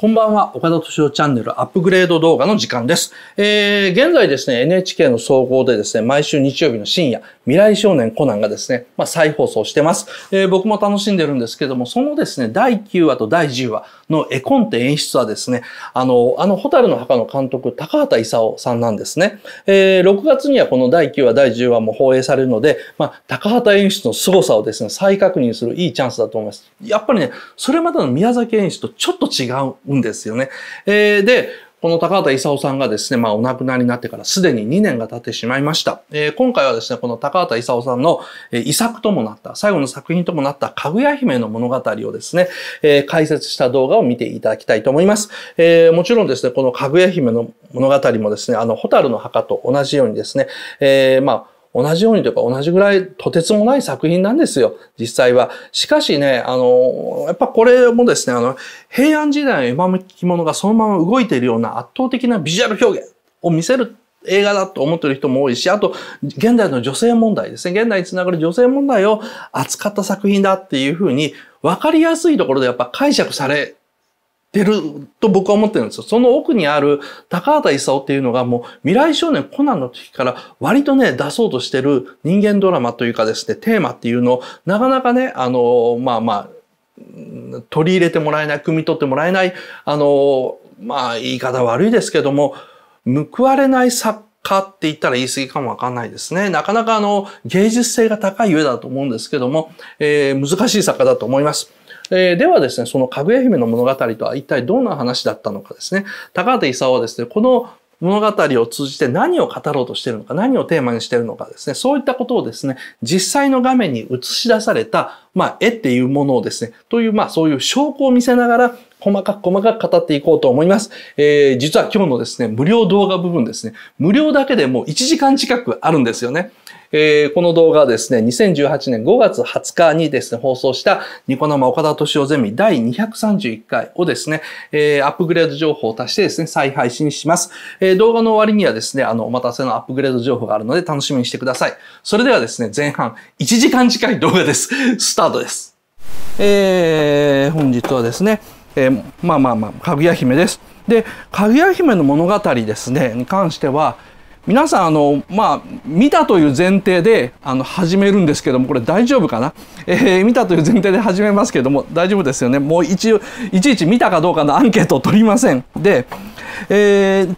こんばんは、岡田敏夫チャンネルアップグレード動画の時間です。えー、現在ですね、NHK の総合でですね、毎週日曜日の深夜、未来少年コナンがですね、まあ、再放送してます。えー、僕も楽しんでるんですけども、そのですね、第9話と第10話の絵コンテ演出はですね、あの、あの、ホタルの墓の監督、高畑勲さんなんですね。えー、6月にはこの第9話、第10話も放映されるので、まあ、高畑演出の凄さをですね、再確認するいいチャンスだと思います。やっぱりね、それまでの宮崎演出とちょっと違うんですよね。えー、で、この高畑勲さんがですね、まあお亡くなりになってからすでに2年が経ってしまいました。えー、今回はですね、この高畑勲さんの遺作ともなった、最後の作品ともなったかぐや姫の物語をですね、えー、解説した動画を見ていただきたいと思います。えー、もちろんですね、このかぐや姫の物語もですね、あの、ホタルの墓と同じようにですね、えまあ同じようにというか同じぐらいとてつもない作品なんですよ、実際は。しかしね、あの、やっぱこれもですね、あの、平安時代の今き物がそのまま動いているような圧倒的なビジュアル表現を見せる映画だと思ってる人も多いし、あと、現代の女性問題ですね。現代につながる女性問題を扱った作品だっていうふうに、わかりやすいところでやっぱ解釈されてると僕は思ってるんですよ。その奥にある高畑勲っていうのがもう未来少年コナンの時から割とね、出そうとしてる人間ドラマというかですね、テーマっていうのをなかなかね、あの、まあまあ、取り入れてもらえない、汲み取ってもらえない、あの、まあ言い方悪いですけども、報われない作家って言ったら言い過ぎかもわかんないですね。なかなかあの、芸術性が高い上だと思うんですけども、えー、難しい作家だと思います。えー、ではですね、そのかぐや姫の物語とは一体どんな話だったのかですね、高畑勲はですね、この物語を通じて何を語ろうとしているのか、何をテーマにしているのかですね、そういったことをですね、実際の画面に映し出された、まあ、絵っていうものをですね、という、まあ、そういう証拠を見せながら、細かく細かく語っていこうと思います。えー、実は今日のですね、無料動画部分ですね、無料だけでもう1時間近くあるんですよね。えー、この動画はですね、2018年5月20日にですね、放送したニコ生岡田敏夫ゼミ第231回をですね、えー、アップグレード情報を足してですね、再配信します。えー、動画の終わりにはですね、あの、お待たせのアップグレード情報があるので楽しみにしてください。それではですね、前半1時間近い動画です。スタートです。えー、本日はですね、えー、まあまあまあ、かぐや姫です。で、かぐや姫の物語ですね、に関しては、皆さんあの、まあ、見たという前提であの始めるんですけどもこれ大丈夫かな、えー、見たという前提で 始めますけども大丈夫ですよねもう一応いちいち見たかどうかのアンケートを取りません。で、えー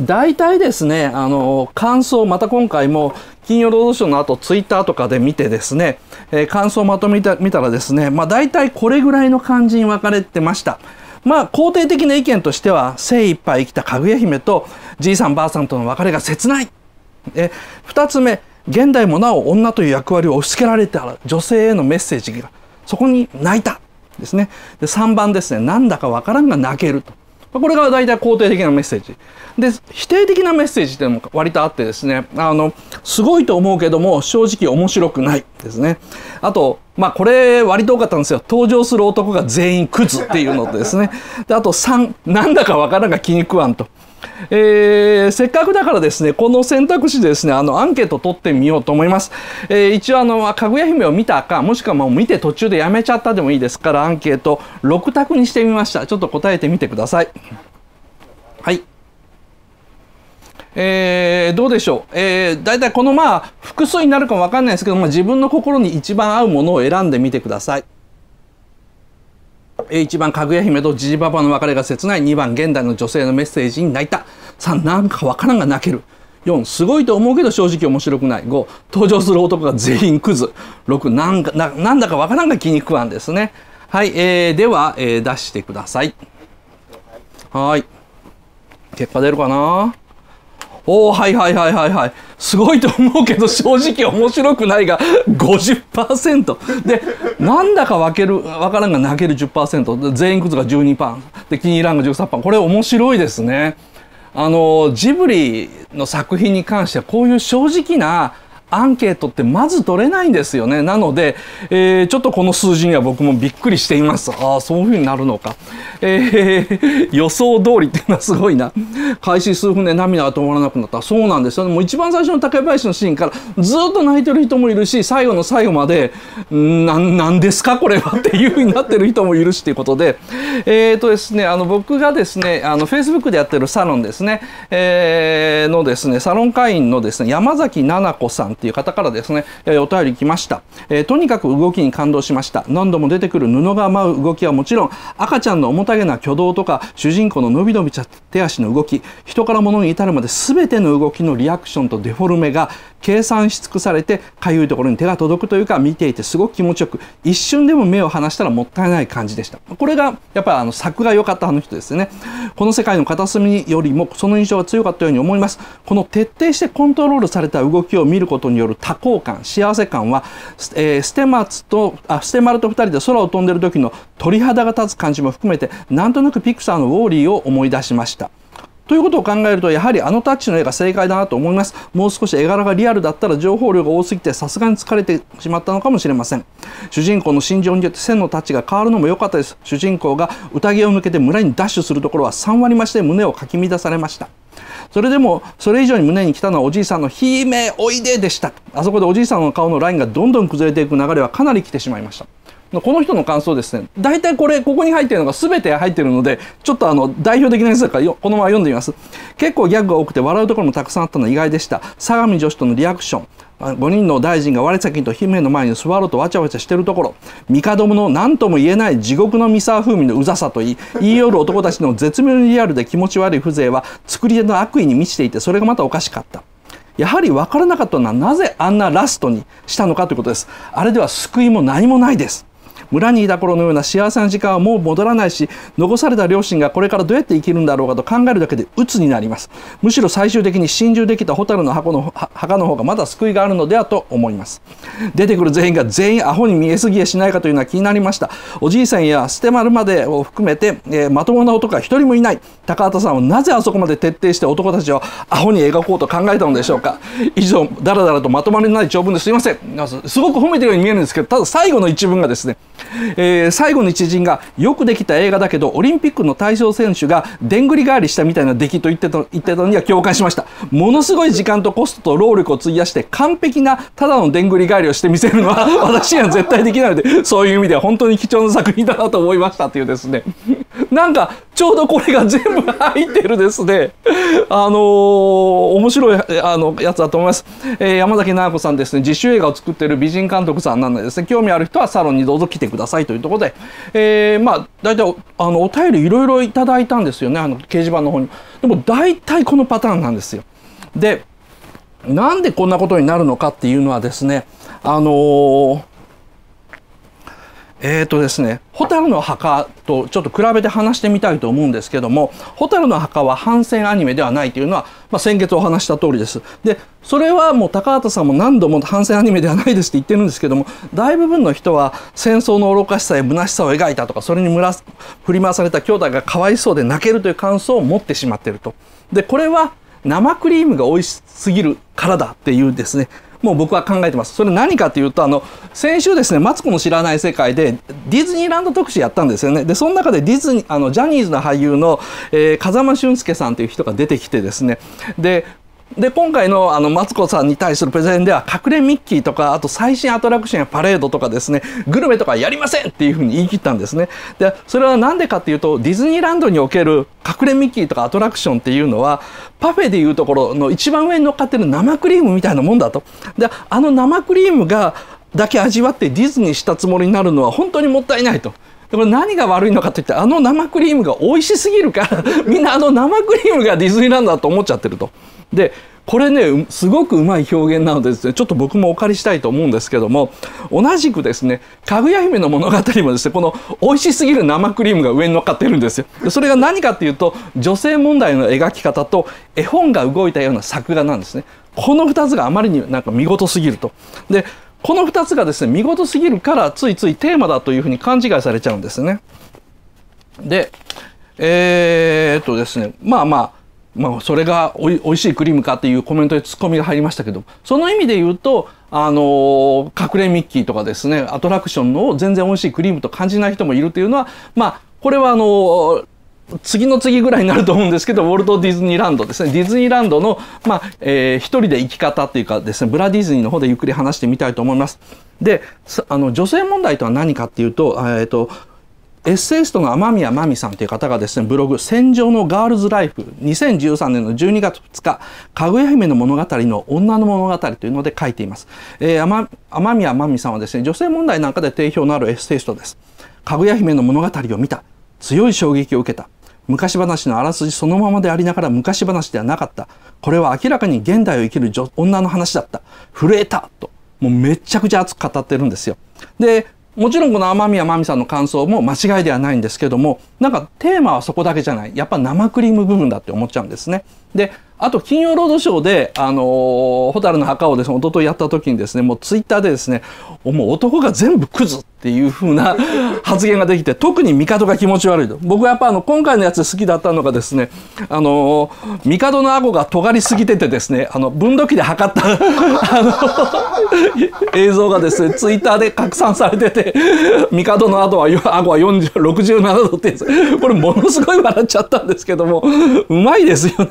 大体ですね、あの、感想、また今回も、金曜ロードショーの後、ツイッターとかで見てですね、えー、感想をまとめた見たらですね、まあ大体これぐらいの感じに分かれてました。まあ肯定的な意見としては精一杯生きたかぐや姫とじいさんばあさんとの別れが切ないえ2つ目現代もなお女という役割を押し付けられてある女性へのメッセージがそこに泣いたですねで3番ですねなんだかわからんが泣けるとこれが大体肯定的なメッセージ。で、否定的なメッセージっていうのも割とあってですね、あの、すごいと思うけども、正直面白くないですね。あと、まあこれ割と多かったんですよ。登場する男が全員クズっていうのとですね。であと3、なんだかわからんが気に食わんと。えー、せっかくだからですね、この選択肢でですね、あの、アンケート取ってみようと思います。えー、一応、あの、かぐや姫を見たか、もしくはもう見て途中でやめちゃったでもいいですから、アンケート6択にしてみました。ちょっと答えてみてください。はい。えー、どうでしょう、えー、だいたいこのまあ複数になるかわかんないですけど、まあ、自分の心に一番合うものを選んでみてください。1番かぐや姫とじじばばの別れが切ない2番現代の女性のメッセージに泣いた3なんかわからんが泣ける4すごいと思うけど正直面白くない5登場する男が全員クズ6なんかなんだかわからんが気に食わんですねはい、えー、では、えー、出してくださいはい結果出るかなおおはいはいはいはいはいすごいと思うけど正直面白くないが50%でなんだか分ける分からんが泣ける10%全員靴が12パンで気に入らんが13パンこれ面白いですね。あのジブリの作品に関してはこういう正直なアンケートってまず取れないんですよね。なので、えー、ちょっとこの数字には僕もびっくりしています。ああ、そういうふうになるのか。えー、予想通りっていうのはすごいな。開始数分で涙が止まらなくなった。そうなんですよね。もう一番最初の竹林のシーンからずっと泣いてる人もいるし、最後の最後まで、な、ん、なんですかこれはっていうふうになってる人もいるしっていうことで、えっ、ー、とですね、あの僕がですね、あの Facebook でやってるサロンですね、えー、のですね、サロン会員のですね、山崎奈々子さんっていう方からですね、えお便り来ました、えとにかく動きに感動しました何度も出てくる布が舞う動きはもちろん赤ちゃんの重たげな挙動とか主人公の伸び伸びちゃった手足の動き人から物に至るまで全ての動きのリアクションとデフォルメが計算し尽くされてかゆいところに手が届くというか見ていてすごく気持ちよく一瞬でも目を離したらもったいない感じでしたこれがやっぱりあの作が良かったあの人ですねこの世界の片隅よりもその印象が強かったように思いますこの徹底してコントロールされた動きを見ることによる多幸感幸せ感は、えー、ステマツとあステマルと2人で空を飛んでる時の鳥肌が立つ感じも含めてなんとなくピクサーのウォーリーを思い出しましたということを考えるとやはりあのタッチの絵が正解だなと思いますもう少し絵柄がリアルだったら情報量が多すぎてさすがに疲れてしまったのかもしれません主人公の心情によって線のタッチが変わるのも良かったです主人公が宴を抜けて村にダッシュするところは3割増しで胸をかき乱されましたそれでもそれ以上に胸に来たのはおじいさんの「姫おいで」でしたあそこでおじいさんの顔のラインがどんどん崩れていく流れはかなり来てしまいましたこの人の感想ですね。大体これ、ここに入っているのが全て入っているので、ちょっとあの、代表的なやつだからこのまま読んでみます。結構ギャグが多くて笑うところもたくさんあったのは意外でした。相模女子とのリアクション。5人の大臣が我先と姫の前に座ろうとわちゃわちゃしてるところ帝の何とも言えない地獄の三沢風味のうざさといい言い寄る男たちの絶妙にリアルで気持ち悪い風情は作り手の悪意に満ちていてそれがまたおかしかったやはり分からなかったのはなぜあんなラストにしたのかということですあれでは救いも何もないです村にいた頃のような幸せな時間はもう戻らないし残された両親がこれからどうやって生きるんだろうかと考えるだけで鬱になりますむしろ最終的に心中できた蛍の箱の墓の方がまだ救いがあるのではと思います出てくる全員が全員アホに見えすぎやしないかというのは気になりましたおじいさんや捨て丸までを含めて、えー、まともな男は一人もいない高畑さんはなぜあそこまで徹底して男たちをアホに描こうと考えたのでしょうか以上だらだらとまとまりのない長文ですいませんすごく褒めてるように見えるんですけどただ最後の一文がですねえー、最後の知人がよくできた映画だけどオリンピックの対象選手がでんぐり返りしたみたいな出来と言ってた言ってたのには共感しましたものすごい時間とコストと労力を費やして完璧なただのでんぐり返りをしてみせるのは私には絶対できないのでそういう意味では本当に貴重な作品だなと思いましたというですねなんかちょうどこれが全部入ってるですね。あのー、面白いあのやつだと思います。えー、山崎奈子さんですね、自主映画を作っている美人監督さんなんでですね、興味ある人はサロンにどうぞ来てくださいというところで、えー、まあ、大体あのお便りいろいろいただいたんですよね、あの掲示板の方に。でも大体このパターンなんですよ。で、なんでこんなことになるのかっていうのはですね、あのえーとですね、蛍の墓とちょっと比べて話してみたいと思うんですけども、蛍の墓は反戦アニメではないというのは、まあ、先月お話した通りです。で、それはもう高畑さんも何度も反戦アニメではないですって言ってるんですけども、大部分の人は戦争の愚かしさや虚しさを描いたとか、それに振り回された兄弟がかわいそうで泣けるという感想を持ってしまっていると。で、これは生クリームが美味しすぎるからだっていうですね、もう僕は考えてます。それ何かというと、あの、先週ですね、マツコの知らない世界で、ディズニーランド特集やったんですよね。で、その中でディズニー、あの、ジャニーズの俳優の、えー、風間俊介さんという人が出てきてですね、で、で今回のあのマツコさんに対するプレゼンでは隠れミッキーとかあと最新アトラクションやパレードとかですねグルメとかやりませんっていうふうに言い切ったんですねでそれは何でかっていうとディズニーランドにおける隠れミッキーとかアトラクションっていうのはパフェでいうところの一番上に乗っかってる生クリームみたいなもんだとであの生クリームがだけ味わってディズニーしたつもりになるのは本当にもったいないとで何が悪いのかといってあの生クリームが美味しすぎるから みんなあの生クリームがディズニーランドだと思っちゃってると。でこれねすごくうまい表現なのでです、ね、ちょっと僕もお借りしたいと思うんですけども同じくですね「かぐや姫の物語」もですねこの美味しすぎる生クリームが上に乗っかってるんですよ。それが何かっていうと女性問題の描き方と絵本が動いたような作画なんですね。この2つがあまりになんか見事すぎると。でこの2つがですね、見事すぎるからついついテーマだというふうに勘違いされちゃうんですね。で、えー、っとですね、まあまあ、まあ、それがおいおいしいクリームかっていうコメントでツッコミが入りましたけど、その意味で言うと、あのー、隠れミッキーとかですね、アトラクションの全然おいしいクリームと感じない人もいるというのは、まあ、これはあのー、次の次ぐらいになると思うんですけどウォルト・ディズニーランドですねディズニーランドの、まあえー、一人で生き方っていうかですねブラディズニーの方でゆっくり話してみたいと思います。であの女性問題とは何かっていうと,、えーと、エッセイストの天宮真美さんという方がですね、ブログ、戦場のガールズライフ、2013年の12月2日、かぐや姫の物語の女の物語というので書いています。えー、天宮真美さんはですね、女性問題なんかで定評のあるエッセイストです。かぐや姫の物語を見た。強い衝撃を受けた。昔話のあらすじそのままでありながら昔話ではなかった。これは明らかに現代を生きる女の話だった。震えたと。もうめちゃくちゃ熱く語ってるんですよ。で、もちろんこの天宮真美さんの感想も間違いではないんですけども、なんかテーマはそこだけじゃない。やっぱ生クリーム部分だって思っちゃうんですね。で、あと、金曜ロードショーで、あのー、蛍の墓をですね、一昨日やった時にですね、もうツイッターでですね、もう男が全部クズっていう風な 発言ができて、特に帝が気持ち悪いと。僕はやっぱあの、今回のやつ好きだったのがですね、あのー、帝の顎が尖りすぎててですね、あの、分度器で測った あの映像がですね、ツイッターで拡散されてて、帝の顎は、顎は67度ってこれものすごい笑っちゃったんですけども、うまいですよね。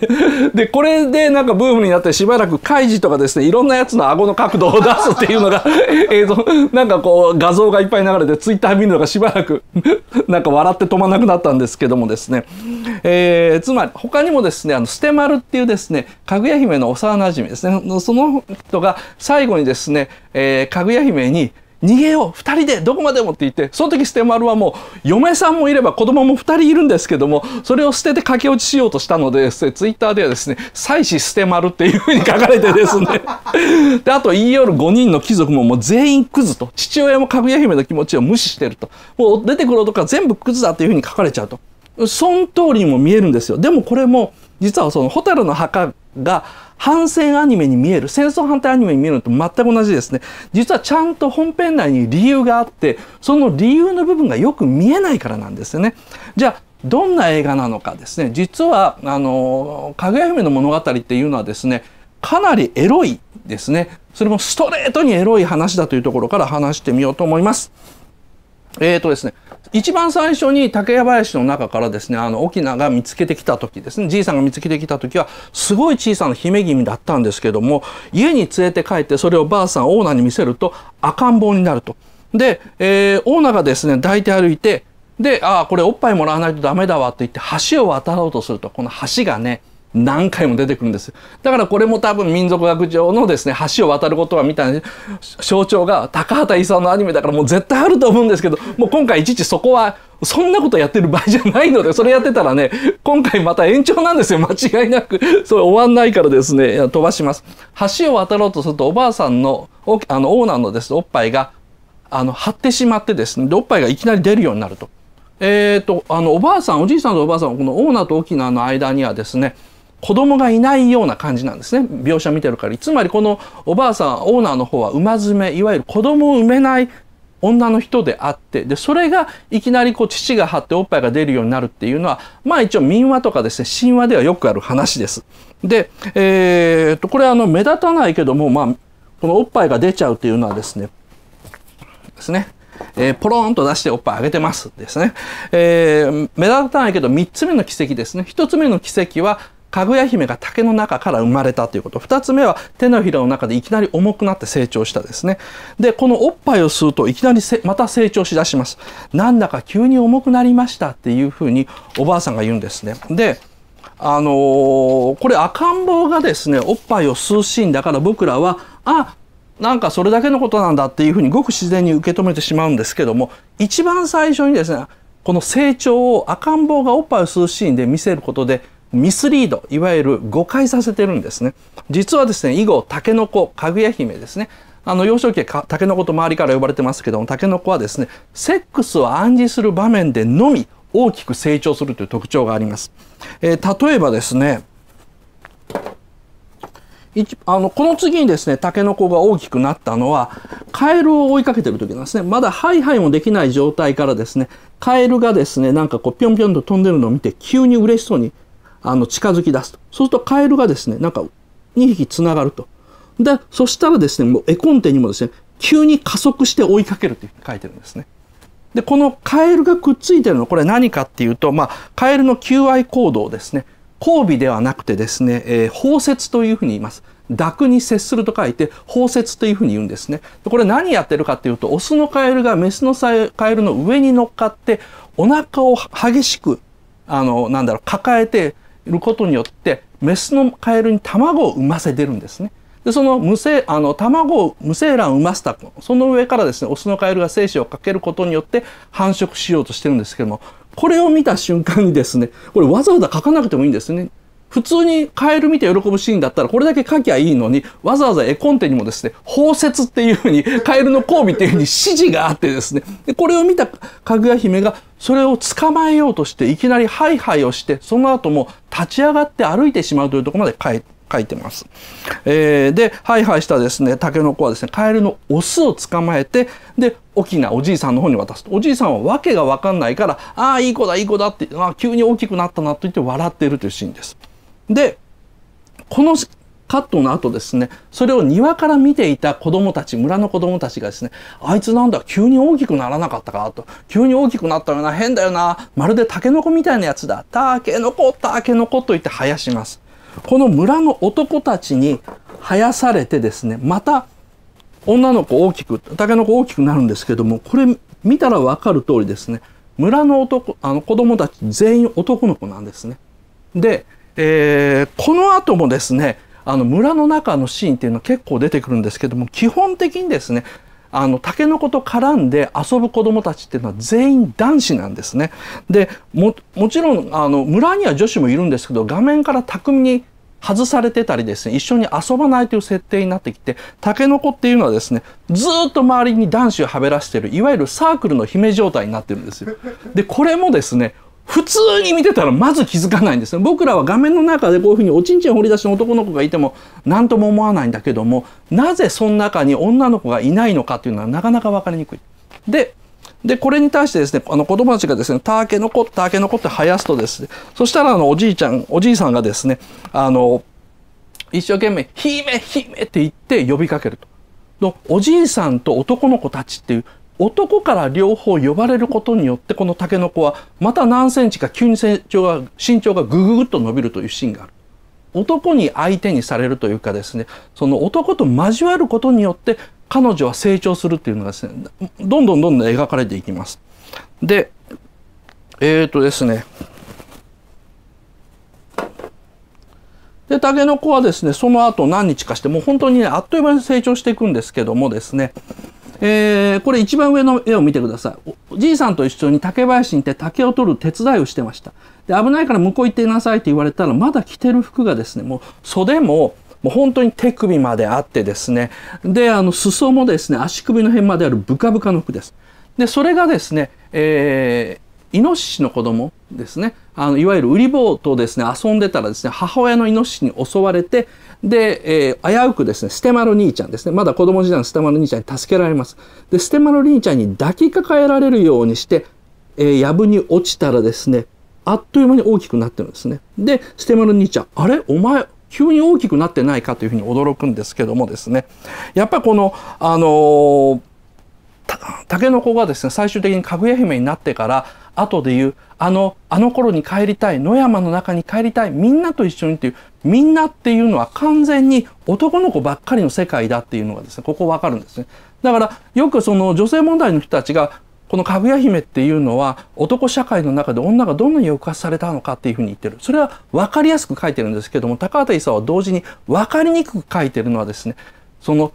で、ここれでなんかブームになってしばらく怪示とかですねいろんなやつの顎の角度を出すっていうのがえと なんかこう画像がいっぱい流れて ツイッター見るのがしばらく なんか笑って止まなくなったんですけどもですね、えー、つまり他にもですねあの捨てマっていうですねかぐや姫の幼なじみですねその人が最後にですね、えー、かぐや姫に「逃げよう2人でどこまでもって言ってその時捨て丸はもう嫁さんもいれば子供も2人いるんですけどもそれを捨てて駆け落ちしようとしたのでツイッターではですね「妻子捨て丸」っていうふうに書かれてですね であと言い寄る5人の貴族ももう全員クズと父親もかぐや姫の気持ちを無視してるともう出てくる男は全部クズだというふうに書かれちゃうとその通りにも見えるんですよでもこれも実はその蛍の墓が反戦アニメに見える、戦争反対アニメに見えるのと全く同じですね。実はちゃんと本編内に理由があって、その理由の部分がよく見えないからなんですよね。じゃあ、どんな映画なのかですね。実は、あの、かぐや姫の物語っていうのはですね、かなりエロいですね。それもストレートにエロい話だというところから話してみようと思います。えっ、ー、とですね、一番最初に竹林の中からですねあの沖縄が見つけてきた時ですねじいさんが見つけてきた時はすごい小さな姫君だったんですけども家に連れて帰ってそれをばあさんオーナーに見せると赤ん坊になると。で、えー、オーナーがですね抱いて歩いてで「ああこれおっぱいもらわないとダメだわ」って言って橋を渡ろうとするとこの橋がね何回も出てくるんですだからこれも多分民族学上のですね橋を渡ることはみたいな象徴が高畑勲のアニメだからもう絶対あると思うんですけどもう今回いちいちそこはそんなことやってる場合じゃないのでそれやってたらね今回また延長なんですよ間違いなくそれ終わんないからですね飛ばします橋を渡ろうとするとおばあさんのあのオーナーのですおっぱいがあの張ってしまってですねでおっぱいがいきなり出るようになると。えーと、あのおばあさんおじいさんとおばあさんこのオーナーと沖縄の間にはですね子供がいないような感じなんですね描写見てるからつまりこのおばあさんオーナーの方は馬詰めいわゆる子供を産めない女の人であってでそれがいきなりこう父が張っておっぱいが出るようになるっていうのはまあ一応民話とかですね神話ではよくある話です。で、えー、っとこれあの目立たないけども、まあ、このおっぱいが出ちゃうっていうのはですねですねえー、ポロンと出しておっぱいあげてますですね、えー、目立たないけど三つ目の奇跡ですね一つ目の奇跡はかぐや姫が竹の中から生まれたということ2つ目は手のひらの中でいきなり重くなって成長したですねでこのおっぱいを吸うといきなりまた成長しだしますなんだか急に重くなりましたっていうふうにおばあさんが言うんですねであのー、これ赤ん坊がですねおっぱいを吸うシーンだから僕らはあなんかそれだけのことなんだっていうふうにごく自然に受け止めてしまうんですけども一番最初にですねこの成長を赤ん坊がおっぱいを吸うシーンで見せることでミスリード、いわゆる誤解させてるんですね。実はですね、以後、タケノコ、かぐや姫ですね。あの、幼少期タケノコと周りから呼ばれてますけども、タケノコはですね、セックスを暗示する場面でのみ大きく成長するという特徴があります。えー、例えばですね、あのこの次にですねタケノコが大きくなったのはカエルを追いかけてる時なんですねまだハイハイもできない状態からですねカエルがですねなんかこうぴょんぴょんと飛んでるのを見て急に嬉しそうにあの近づき出すとそうするとカエルがですねなんか2匹つながるとでそしたらですねもう絵コンテにもですね急に加速して追いかけるって書いてるんですねでこのカエルがくっついてるのこれ何かっていうと、まあ、カエルの求愛行動ですね交尾ではなくてですね、えー、包摂というふうに言います濁に接すると書いて包摂というふうに言うんですねこれ何やってるかっていうとオスのカエルがメスのカエルの上に乗っかってお腹を激しくあのなんだろう抱えてることによってメスのカエルに卵を産ませてるんですね。でその無精あの卵を無精卵を産ませたその上からですねオスのカエルが精子をかけることによって繁殖しようとしてるんですけどもこれを見た瞬間にですねこれわざわざ書かなくてもいいんですね普通にカエル見て喜ぶシーンだったらこれだけ書きゃいいのに、わざわざ絵コンテにもですね、包摂っていうふうに、カエルの交尾っていうふうに指示があってですね、でこれを見たかぐや姫がそれを捕まえようとしていきなりハイハイをして、その後も立ち上がって歩いてしまうというところまで書いて、書いてます。えー、で、ハイハイしたですね、タケノコはですね、カエルのオスを捕まえて、で、大きなおじいさんの方に渡すと。おじいさんは訳がわかんないから、ああ、いい子だ、いい子だって、あ急に大きくなったなと言って笑っているというシーンです。で、このカットの後ですね、それを庭から見ていた子供たち、村の子供たちがですね、あいつなんだ、急に大きくならなかったかと、急に大きくなったよな、変だよな、まるでタケノコみたいなやつだ、タケノコ、タケノコと言って生やします。この村の男たちに生やされてですね、また女の子大きく、タケノコ大きくなるんですけども、これ見たらわかる通りですね、村の男、あの子供たち全員男の子なんですね。で、えー、この後もですねあの村の中のシーンっていうのは結構出てくるんですけども基本的にですねあのタケノコと絡んで遊ぶ子どもたちっていうのは全員男子なんですね。でもちろんあの村には女子もいるんですけど画面から巧みに外されてたりですね一緒に遊ばないという設定になってきてタケノコっていうのはですねずっと周りに男子をはべらしてるいわゆるサークルの姫状態になってるんですよ。でこれもですね普通に見てたらまず気づかないんですね僕らは画面の中でこういうふうにおちんちん掘り出しの男の子がいても何とも思わないんだけどもなぜその中に女の子がいないのかっていうのはなかなかわかりにくい。ででこれに対してですねあの子供たちがですねタケノコタケノコって生やすとですねそしたらあのおじいちゃんおじいさんがですねあの一生懸命「姫姫」って言って呼びかけると。おじいさんと男の子たちっていう男から両方呼ばれることによってこのタケノコはまた何センチか急に成長が身長がぐぐグっと伸びるというシーンがある。男に相手にされるというかですねその男と交わることによって彼女は成長するっていうのがですねどんどんどんどん描かれていきます。でえっ、ー、とですねでタケノコはですねその後何日かしてもう本当にねあっという間に成長していくんですけどもですねえー、これ一番上の絵を見てください。おじいさんと一緒に竹林に行って竹を取る手伝いをしてました。で、危ないから向こう行っていなさいって言われたら、まだ着てる服がですね、もう袖も、もう本当に手首まであってですね、で、あの、裾もですね、足首の辺まであるブカブカの服です。で、それがですね、えー、イノシシの子供ですね。あの、いわゆるウリ坊とですね、遊んでたらですね、母親のイノシシに襲われて、で、えー、危うくですね、ステマロ兄ちゃんですね。まだ子供時代のステマロ兄ちゃんに助けられます。で、ステマロ兄ちゃんに抱きかかえられるようにして、えー、やぶに落ちたらですね、あっという間に大きくなってるんですね。で、ステマロ兄ちゃん、あれお前、急に大きくなってないかというふうに驚くんですけどもですね。やっぱこの、あのータケノコがですね最終的にかぐや姫になってから後で言うあのあの頃に帰りたい野山の中に帰りたいみんなと一緒にというみんなっていうのは完全に男の子ばっかりの世界だっていうのがですね、ここわかるんですね。だからよくその女性問題の人たちがこのかぐや姫っていうのは男社会の中で女がどんなに抑圧されたのかっていうふうに言ってる。それは分かりやすく書いてるんですけども、高畑勲は同時に分かりにくく書いてるのはですね、その、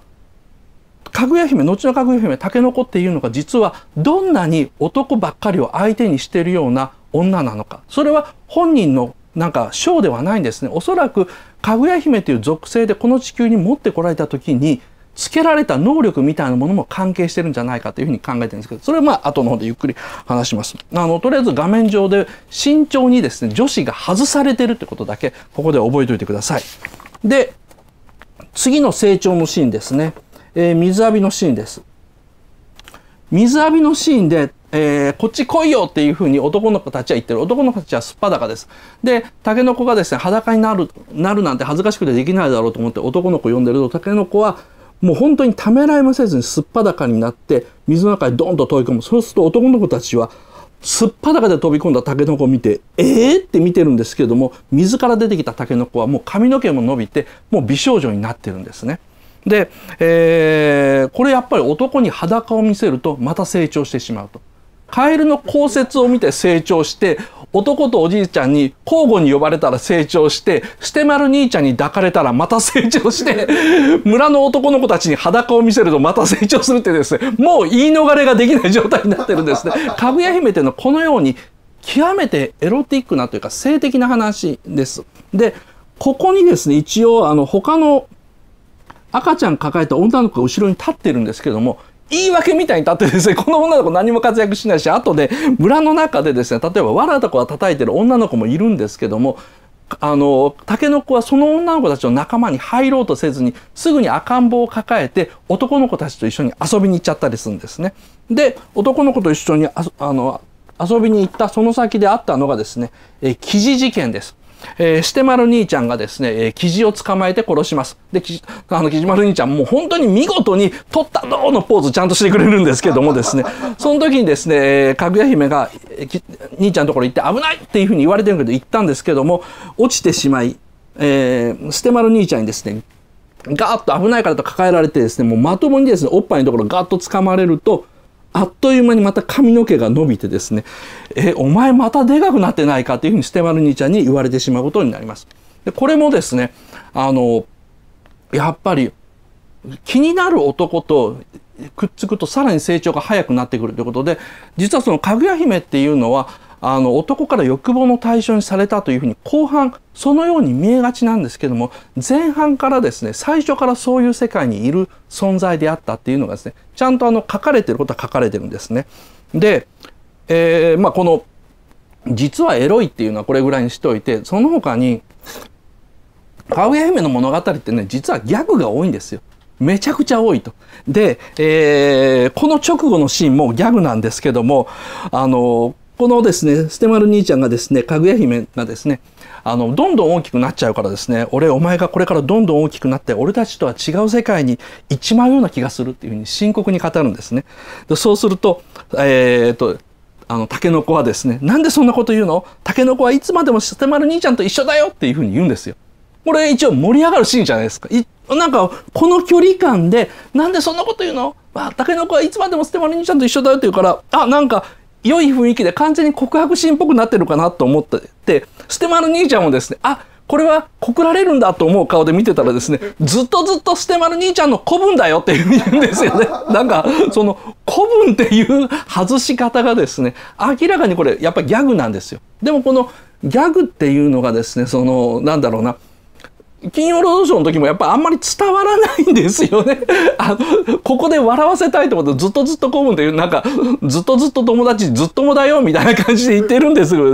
かぐや姫、後のかぐや姫、竹の子っていうのが実はどんなに男ばっかりを相手にしてるような女なのか。それは本人のなんか章ではないんですねおそらくかぐや姫という属性でこの地球に持ってこられた時につけられた能力みたいなものも関係してるんじゃないかというふうに考えてるんですけど、それはまあ後の方でゆっくり話します。あの、とりあえず画面上で慎重にですね、女子が外されてるってことだけ、ここで覚えておいてください。で、次の成長のシーンですね。えー、水浴びのシーンです。水浴びのシーンでえー、こっち来いよっていうふうに男の子たちは言ってる。男の子たちはすっぱだかです。で、タケノコがですね、裸になる、なるなんて恥ずかしくてできないだろうと思って男の子呼んでると、タケノコはもう本当にためらいもせずにすっぱだかになって、水の中にドンと飛び込む。そうすると男の子たちは、すっぱだかで飛び込んだタケノコを見て、ええー、って見てるんですけれども、水から出てきたタケノコはもう髪の毛も伸びて、もう美少女になってるんですね。で、えー、これやっぱり男に裸を見せるとまた成長してしまうと。カエルの降雪を見て成長して男とおじいちゃんに交互に呼ばれたら成長して捨て丸兄ちゃんに抱かれたらまた成長して 村の男の子たちに裸を見せるとまた成長するってですねもう言い逃れができない状態になってるんですね。かぐや姫っていうのはこのように極めてエロティックなというか性的な話です。でここにですね一応あの他の赤ちゃん抱えた女の子が後ろに立ってるんですけども言い訳みたいに立ってですね、この女の子何も活躍しないし、後で村の中でですね、例えば藁とかは叩いてる女の子もいるんですけども、あの、竹の子はその女の子たちの仲間に入ろうとせずに、すぐに赤ん坊を抱えて、男の子たちと一緒に遊びに行っちゃったりするんですね。で、男の子と一緒にあの遊びに行ったその先であったのがですね、え記事事件です。えー、ステマル兄ちゃんがですね、えー、キジを捕まえて殺します。で、キジ、あの、キジマル兄ちゃんもう本当に見事に、取ったどのポーズちゃんとしてくれるんですけどもですね、その時にですね、かぐや姫が、兄ちゃんのところ行って危ないっていうふうに言われてるけど、行ったんですけども、落ちてしまい、えー、捨て丸兄ちゃんにですね、ガーッと危ないからと抱えられてですね、もうまともにですね、おっぱいのところガーッと掴まれると、あっという間にまた髪の毛が伸びてですね、え、お前またでかくなってないかというふうにステマル兄ちゃんに言われてしまうことになります。で、これもですね、あの、やっぱり気になる男とくっつくとさらに成長が早くなってくるということで、実はそのかぐや姫っていうのは、あの男から欲望の対象にされたというふうに後半そのように見えがちなんですけども前半からですね最初からそういう世界にいる存在であったっていうのがですねちゃんとあの書かれてることは書かれてるんですね。で、えー、まあ、この実はエロいっていうのはこれぐらいにしておいてその他にウぐや姫の物語ってね実はギャグが多いんですよ。めちゃくちゃ多いと。で、えー、この直後のシーンもギャグなんですけどもあのこのですね、ステマル兄ちゃんがですね、かぐや姫がですね、あの、どんどん大きくなっちゃうからですね、俺、お前がこれからどんどん大きくなって、俺たちとは違う世界に行っちまうような気がするっていうふうに深刻に語るんですね。でそうすると、えー、っと、あの、タケノコはですね、なんでそんなこと言うのタケノコはいつまでもステマル兄ちゃんと一緒だよっていうふうに言うんですよ。これ一応盛り上がるシーンじゃないですか。なんか、この距離感で、なんでそんなこと言うのまあ、タケノコはいつまでもステマル兄ちゃんと一緒だよって言うから、あ、なんか、良い雰囲気で完全に告白シーンっぽくなってるかなと思ってて、ステマの兄ちゃんもですね、あこれは告られるんだと思う顔で見てたらですね、ずっとずっとステマの兄ちゃんの子分だよって言うんですよね。なんか、その子分っていう外し方がですね、明らかにこれやっぱギャグなんですよ。でもこのギャグっていうのがですね、その、なんだろうな、金曜ロードショーの時もやっぱあんまり伝わらないんですよね あの、ここで笑わせたいと思ってずっとずっと古むという、なんか、ずっとずっと友達ずっともだよみたいな感じで言ってるんですけど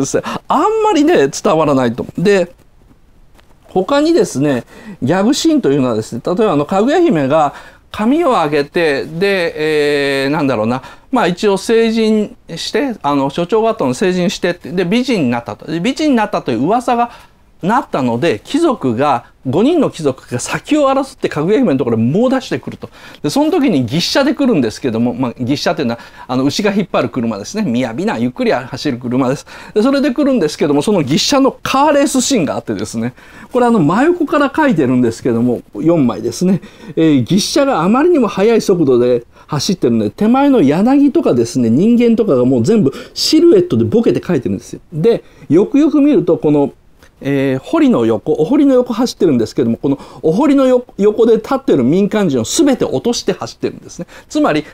あんまりね、伝わらないと。で、他にですね、ギャグシーンというのはですね、例えばあの、かぐや姫が髪を上げて、で、えー、なんだろうな、まあ一応成人して、あの、所長方の成人してで、美人になったと。美人になったという噂がなったので貴族が5人の貴族が先を争ってかぐや姫のところに猛出してくるとでその時に牛車で来るんですけども、まあ、牛車というのはあの牛が引っ張る車ですね雅なゆっくり走る車ですでそれで来るんですけどもその牛車のカーレースシーンがあってですねこれあの真横から書いてるんですけども4枚ですね、えー、牛車があまりにも速い速度で走ってるので手前の柳とかですね人間とかがもう全部シルエットでボケて書いてるんですよ。でよくよく見るとこのえー、堀の横、お堀の横走ってるんですけども、このお堀の横で立ってる民間人を全て落として走ってるんですね。つまり、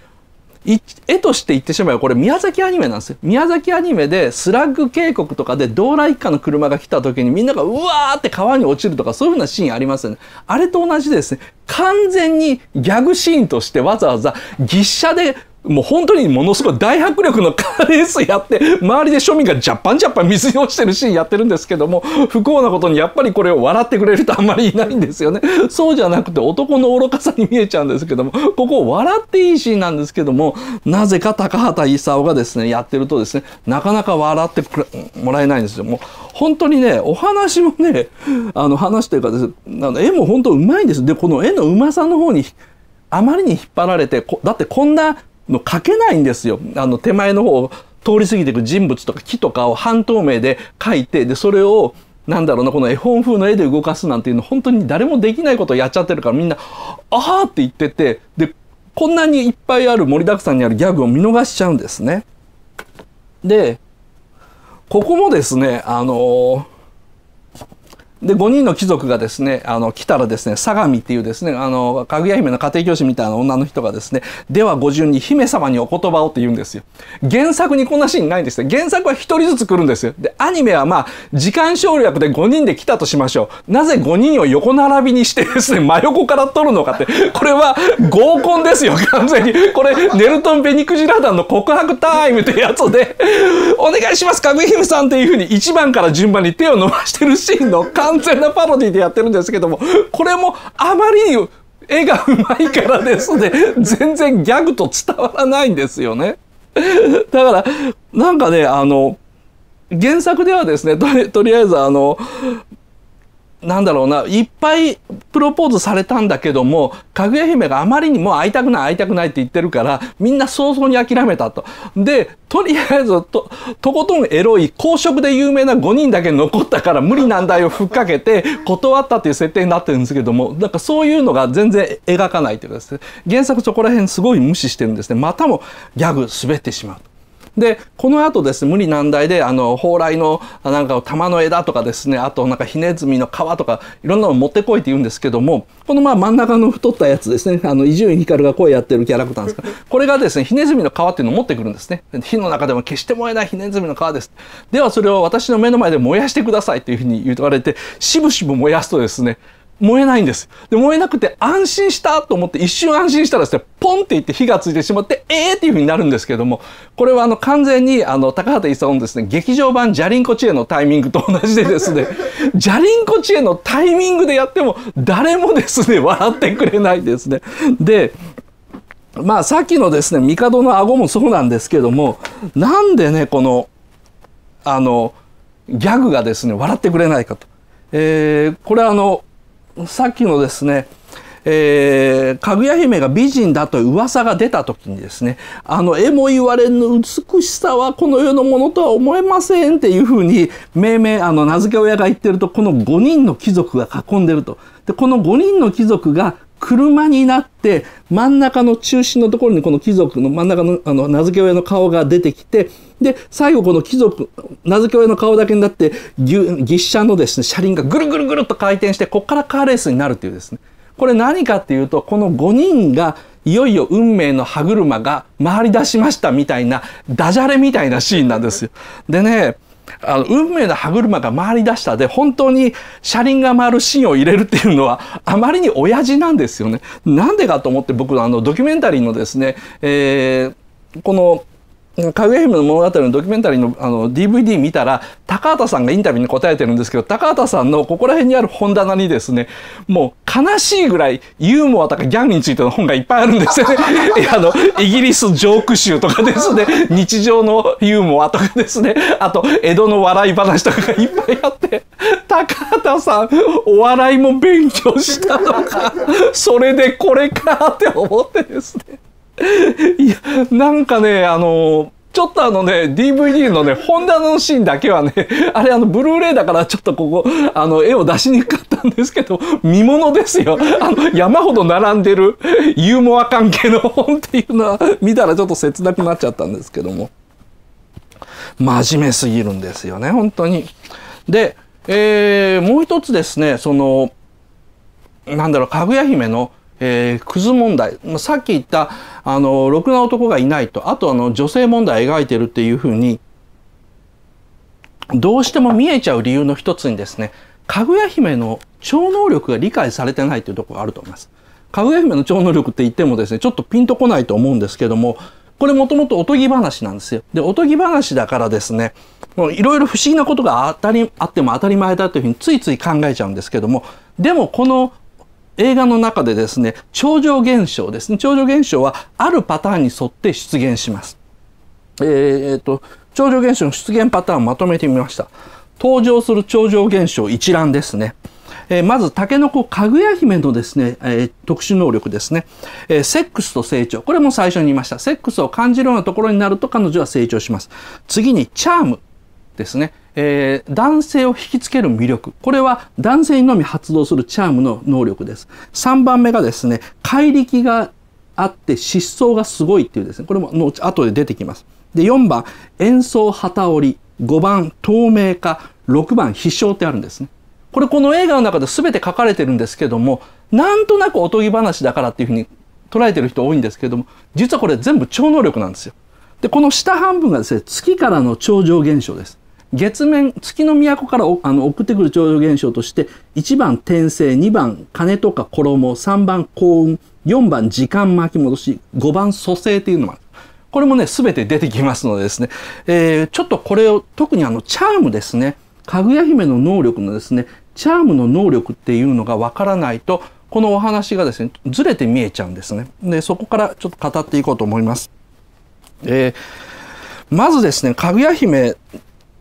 絵として言ってしまえばこれ宮崎アニメなんですよ宮崎アニメでスラッグ渓谷とかで道来一家の車が来た時にみんながうわーって川に落ちるとかそういうふうなシーンありますよねあれと同じですね完全にギャグシーンとしてわざわざ牛車でもう本当にものすごい大迫力のカーレースやって周りで庶民がジャッパンジャッパン水に落ちてるシーンやってるんですけども 不幸なことにやっぱりこれを笑ってくれる人あんまりいないんですよね そうじゃなくて男の愚かさに見えちゃうんですけどもここ笑っていいシーンなんですけどもなぜか高畑勲がですねやってるとですねなかなか笑ってもらえないんですよもう本当にねお話もねあの話というかです、ね、あの絵も本当うまいんですでこの絵のうまさの方にあまりに引っ張られてだってこんなの書けないんですよ。あの手前の方を通り過ぎていく人物とか木とかを半透明で書いて、で、それをなんだろうな、この絵本風の絵で動かすなんていうの、本当に誰もできないことをやっちゃってるから、みんな、ああって言ってて、で、こんなにいっぱいある盛りだくさんにあるギャグを見逃しちゃうんですね。で、ここもですね、あのーで5人の貴族がですねあの来たらですね相模っていうですねあのかぐや姫の家庭教師みたいな女の人がですね「ではご順に姫様にお言葉を」って言うんですよ。原作にこんなシーンないんですね。原作は1人ずつ来るんですよ。でアニメはまあ時間省略で5人で来たとしましょう。なぜ5人を横並びにしてですね真横から撮るのかってこれは合コンですよ完全に。これネルトン・ベニクジラ団の告白タイムってやつで「お願いしますかぐや姫さん」っていうふうに1番から順番に手を伸ばしてるシーンの完完全なパロディでやってるんですけども、これもあまりに絵がうまいからですね、全然ギャグと伝わらないんですよね。だから、なんかね、あの、原作ではですねとりあえずあのなんだろうな、いっぱいプロポーズされたんだけども、かぐや姫があまりにも会いたくない会いたくないって言ってるから、みんな早々に諦めたと。で、とりあえずと、とことんエロい、公職で有名な5人だけ残ったから無理難題をふっかけて、断ったっていう設定になってるんですけども、なんかそういうのが全然描かないというかですね、原作そこら辺すごい無視してるんですね。またもギャグ滑ってしまう。でこの後ですね無理難題であの蓬莱のなんか玉の枝とかですねあとなんかひねずみの皮とかいろんなの持ってこいって言うんですけどもこのまあ真ん中の太ったやつですねあの伊集院光が声やってるキャラクターなんですが、これがですねひねずみの皮っていうのを持ってくるんですね火の中でも決して燃えないひねずみの皮ですではそれを私の目の前で燃やしてくださいというふうに言われてしぶしぶ燃やすとですね燃えないんです。で、燃えなくて安心したと思って一瞬安心したらですね、ポンっていって火がついてしまって、ええー、っていう風になるんですけれども、これはあの完全にあの高畑勲のですね、劇場版ジャリンコチ恵のタイミングと同じでですね、ジャリンコチ恵のタイミングでやっても誰もですね、笑ってくれないですね。で、まあさっきのですね、帝の顎もそうなんですけども、なんでね、この、あの、ギャグがですね、笑ってくれないかと。えー、これはあの、さっきのですねえー、かぐや姫が美人だという噂が出た時にですね、あの、絵も言われぬ美しさはこの世のものとは思えませんっていうふうに、命名、あの、名付け親が言ってると、この5人の貴族が囲んでると。で、この5人の貴族が車になって真ん中の中心のところにこの貴族の真ん中のあの名付け親の顔が出てきてで最後この貴族名付け親の顔だけになって牛車のですね車輪がぐるぐるぐるっと回転してこっからカーレースになるっていうですねこれ何かっていうとこの5人がいよいよ運命の歯車が回り出しましたみたいなダジャレみたいなシーンなんですよ。でねあの運命の歯車が回り出したで本当に車輪が回るシーンを入れるっていうのはあまりに親父なんですよね。なんでかと思って僕はあのドキュメンタリーのですね、えー、このかぐや姫の物語のドキュメンタリーのあの DVD 見たら高畑さんがインタビューに答えてるんですけど高畑さんのここら辺にある本棚にですねもう悲しいぐらいユーモアとかギャンについての本がいっぱいあるんですよね あのイギリスジョーク集とかですね 日常のユーモアとかですねあと江戸の笑い話とかがいっぱいあって高畑さんお笑いも勉強したとかそれでこれかって思ってですね いや、なんかね、あの、ちょっとあのね、DVD のね、ホンダのシーンだけはね、あれあの、ブルーレイだからちょっとここ、あの、絵を出しにくかったんですけど、見物ですよ。あの、山ほど並んでるユーモア関係の本っていうのは、見たらちょっと切なくなっちゃったんですけども。真面目すぎるんですよね、本当に。で、えー、もう一つですね、その、なんだろう、かぐや姫のえー、クズ問題、まあ、さっき言ったあのろくな男がいないとあとあの女性問題を描いてるっていうふうにどうしても見えちゃう理由の一つにですねかぐや姫の超能力が理解されてないというところがあると思います。かぐや姫の超能力って言ってもですねちょっとピンとこないと思うんですけどもこれもともとおとぎ話なんですよ。でおとぎ話だからですねいろいろ不思議なことが当たりあっても当たり前だというふうについつい考えちゃうんですけどもでもこの映画の中でですね、超常現象ですね。超常現象はあるパターンに沿って出現します。えー、えと、超常現象の出現パターンをまとめてみました。登場する超常現象一覧ですね。えー、まず、タケノコかぐや姫のですね、えー、特殊能力ですね、えー、セックスと成長。これも最初に言いました。セックスを感じるようなところになると彼女は成長します。次に、チャームですね。えー、男性を引きつける魅力。これは男性にのみ発動するチャームの能力です。3番目がですね、怪力があって失踪がすごいっていうですね、これも後後で出てきます。で、4番、演奏旗織り。5番、透明化。6番、必勝ってあるんですね。これこの映画の中で全て書かれてるんですけども、なんとなくおとぎ話だからっていうふうに捉えてる人多いんですけども、実はこれ全部超能力なんですよ。で、この下半分がですね、月からの超常現象です。月面月の都からあの送ってくる超常現象として1番転生2番金とか衣3番幸運4番時間巻き戻し5番蘇生っていうのもある。これもね、全て出てきますのでですね、えー、ちょっとこれを、特にあの、チャームですね、かぐや姫の能力のですね、チャームの能力っていうのがわからないと、このお話がですね、ずれて見えちゃうんですね。で、そこからちょっと語っていこうと思います。えー、まずですね、かぐや姫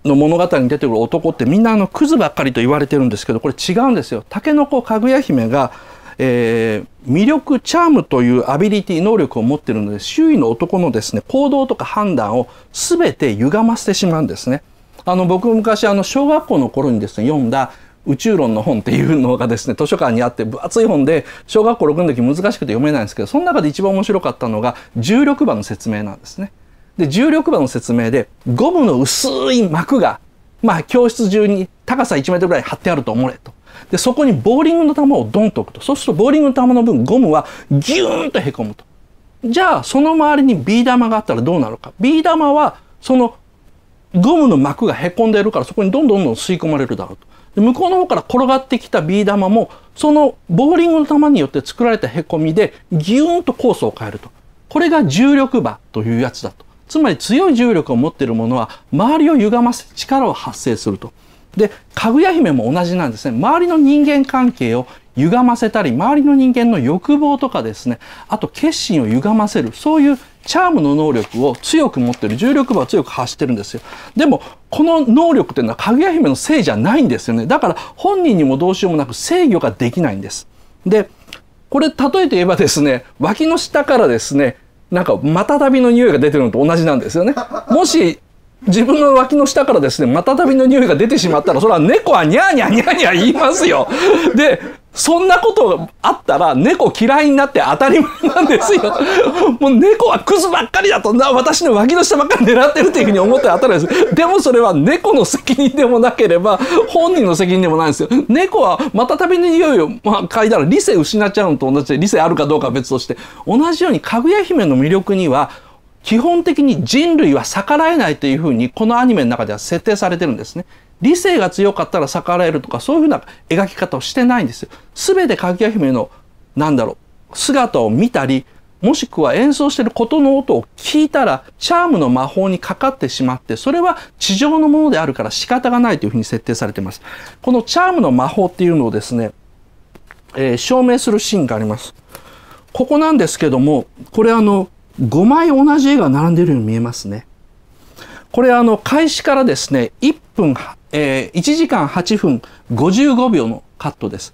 の物語に出てくる男ってみんなあのクズばっかりと言われてるんですけどこれ違うんですよ。タケノコかぐや姫が、えー、魅力チャームというアビリティ能力を持ってるので周囲の男のですね行動とか判断を全て歪ませてしまうんですね。あの僕昔あの小学校の頃にですね読んだ宇宙論の本っていうのがですね図書館にあって分厚い本で小学校6の時難しくて読めないんですけどその中で一番面白かったのが重力場の説明なんですね。で、重力場の説明で、ゴムの薄い膜が、まあ、教室中に高さ1メートルぐらい張ってあると思えと。で、そこにボーリングの球をドンと置くと。そうすると、ボーリングの球の分、ゴムはギューンと凹むと。じゃあ、その周りにビー玉があったらどうなるか。ビー玉は、そのゴムの膜が凹んでいるから、そこにどんどんどん吸い込まれるだろうと。で向こうの方から転がってきたビー玉も、そのボーリングの球によって作られた凹みで、ギューンとコースを変えると。これが重力場というやつだと。つまり強い重力を持っているものは周りを歪ませ力を発生すると。で、かぐや姫も同じなんですね。周りの人間関係を歪ませたり、周りの人間の欲望とかですね、あと決心を歪ませる、そういうチャームの能力を強く持ってる、重力場を強く発してるんですよ。でも、この能力っていうのはかぐや姫のせいじゃないんですよね。だから本人にもどうしようもなく制御ができないんです。で、これ例えて言えばですね、脇の下からですね、なんかまたたびの匂いが出てるのと同じなんですよね。もし自分の脇の下からですね、またたびの匂いが出てしまったら、それは猫はニャーニャーニャーニャー言いますよ。で、そんなことあったら、猫嫌いになって当たり前なんですよ。もう猫はクズばっかりだと、な私の脇の下ばっかり狙ってるっていうふうに思って当たるんです。でもそれは猫の責任でもなければ、本人の責任でもないんですよ。猫はまたたびの匂いを、まあ、嗅いだら理性失っちゃうのと同じで、理性あるかどうかは別として、同じようにかぐや姫の魅力には、基本的に人類は逆らえないというふうにこのアニメの中では設定されてるんですね。理性が強かったら逆らえるとかそういうふうな描き方をしてないんですよ。すべてかぐや姫のなんだろう姿を見たりもしくは演奏してることの音を聞いたらチャームの魔法にかかってしまってそれは地上のものであるから仕方がないというふうに設定されています。このチャームの魔法っていうのをですね、えー、証明するシーンがあります。ここなんですけどもこれあの5枚同じ絵が並んでいるように見えますね。これあの開始からですね、1分、えー、1時間8分55秒のカットです。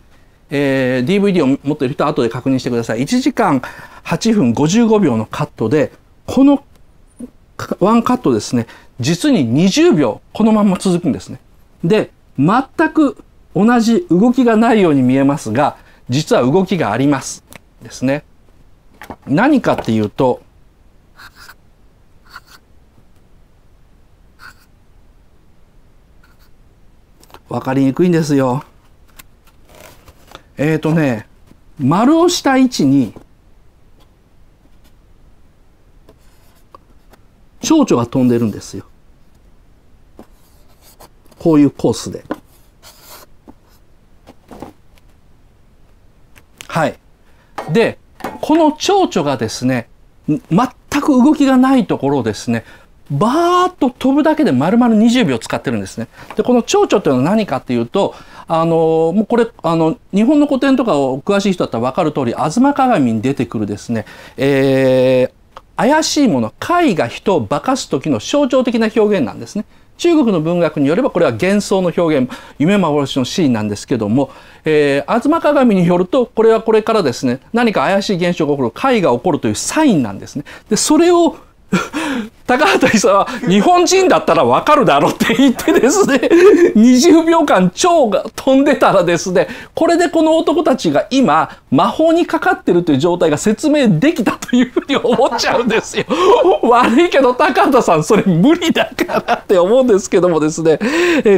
えー、DVD を持っている人は後で確認してください。1時間8分55秒のカットで、このワンカットですね、実に20秒このまま続くんですね。で、全く同じ動きがないように見えますが、実は動きがあります。ですね。何かっていうと、分かりにくいんですよ。えっ、ー、とね、丸をした位置に、蝶々が飛んでるんですよ。こういうコースで。はい。で、この蝶々がですね、全く動きがないところをですね、バーッと飛ぶだけで丸々20秒使ってるんですね。で、この蝶々というのは何かっていうと、あの、もうこれ、あの、日本の古典とかを詳しい人だったらわかる通り、吾妻鏡に出てくるですね、えー、怪しいもの、貝が人を化かす時の象徴的な表現なんですね。中国の文学によればこれは幻想の表現夢幻のシーンなんですけども、えー、東鏡によるとこれはこれからですね何か怪しい現象が起こる怪が起こるというサインなんですね。でそれを 高畑勲は日本人だったらわかるだろうって言ってですね、20 秒間蝶が飛んでたらですね、これでこの男たちが今、魔法にかかってるという状態が説明できたというふうに思っちゃうんですよ。悪いけど高畑さん、それ無理だからって思うんですけどもですね、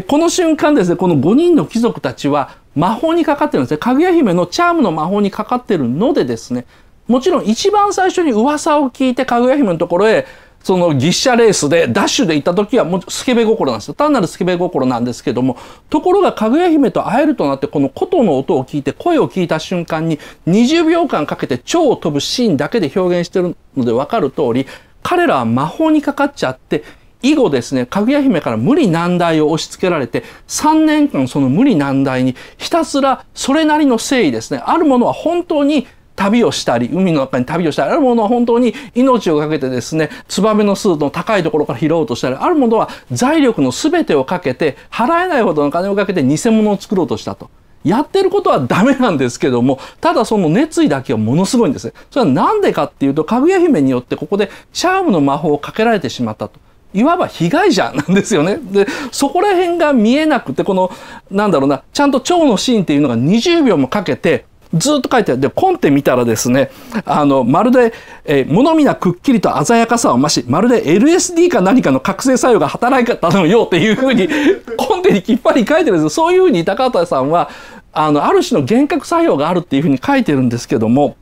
この瞬間ですね、この5人の貴族たちは魔法にかかってるんですね。かぐや姫のチャームの魔法にかかってるのでですね、もちろん一番最初に噂を聞いてかぐや姫のところへその牛車レースでダッシュで行った時はもうスケベ心なんですよ。単なるスケベ心なんですけども、ところがかぐや姫と会えるとなってこの琴の音を聞いて声を聞いた瞬間に20秒間かけて蝶を飛ぶシーンだけで表現してるのでわかる通り、彼らは魔法にかかっちゃって以後ですね、かぐや姫から無理難題を押し付けられて、3年間その無理難題にひたすらそれなりの誠意ですね、あるものは本当に旅をしたり、海の中に旅をしたり、あるものは本当に命をかけてですね、ツバメの数の高いところから拾おうとしたり、あるものは財力の全てをかけて、払えないほどの金をかけて偽物を作ろうとしたと。やってることはダメなんですけども、ただその熱意だけはものすごいんですね。それはなんでかっていうと、かぐや姫によってここでチャームの魔法をかけられてしまったと。いわば被害者なんですよね。で、そこら辺が見えなくて、この、なんだろうな、ちゃんと蝶のシーンっていうのが20秒もかけて、ずっと書いてある。で、コンテ見たらですね、あの、まるで、えー、物見なくっきりと鮮やかさを増し、まるで LSD か何かの覚醒作用が働いたのよっていうふうに、コンテにきっぱり書いてるんですそういうふうに高畑さんは、あの、ある種の幻覚作用があるっていうふうに書いてるんですけども、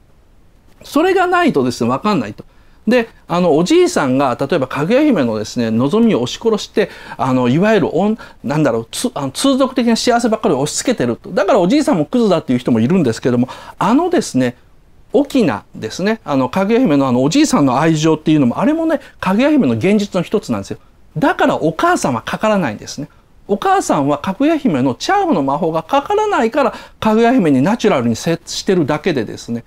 それがないとですね、わかんないと。であのおじいさんが例えばかぐや姫のですね望みを押し殺してあのいわゆるなんだろうつあの通俗的な幸せばっかり押し付けてるとだからおじいさんもクズだっていう人もいるんですけどもあのですね沖縄ですねあのかぐや姫のあのおじいさんの愛情っていうのもあれもねかぐや姫の現実の一つなんですよだからお母さんはかからないんですねお母さんはかぐや姫のチャームの魔法がかからないからかぐや姫にナチュラルに接してるだけでですね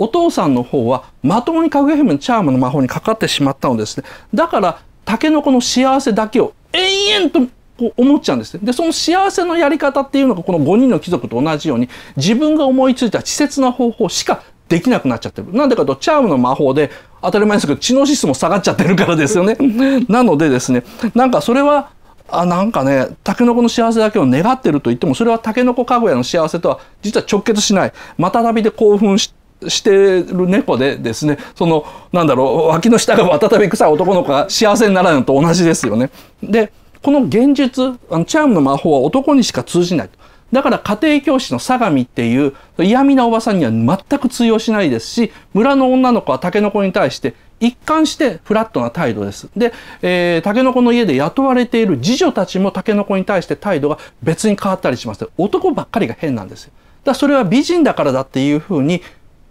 お父さんの方はまともにかぐや姫のチャームの魔法にかかってしまったのですね。だから、タケノコの幸せだけを延々とこう思っちゃうんですね。で、その幸せのやり方っていうのがこの5人の貴族と同じように自分が思いついた稚拙な方法しかできなくなっちゃってる。なんでかとチャームの魔法で当たり前ですけど知能指数も下がっちゃってるからですよね。なのでですね、なんかそれはあなんかね、タケノコの幸せだけを願ってると言っても、それはタケノコかぐやの幸せとは実は直結しない。またたびで興奮してしてる猫でですねそのなんだろう脇の下が綿たび臭い男の子が幸せにならないのと同じですよね。でこの現実あのチャームの魔法は男にしか通じないだから家庭教師の相模っていう嫌味なおばさんには全く通用しないですし村の女の子はタケノコに対して一貫してフラットな態度です。で、えー、タケノコの家で雇われている次女たちもタケノコに対して態度が別に変わったりします。男ばっかりが変なんですよ。だそれは美人だからだっていうふうに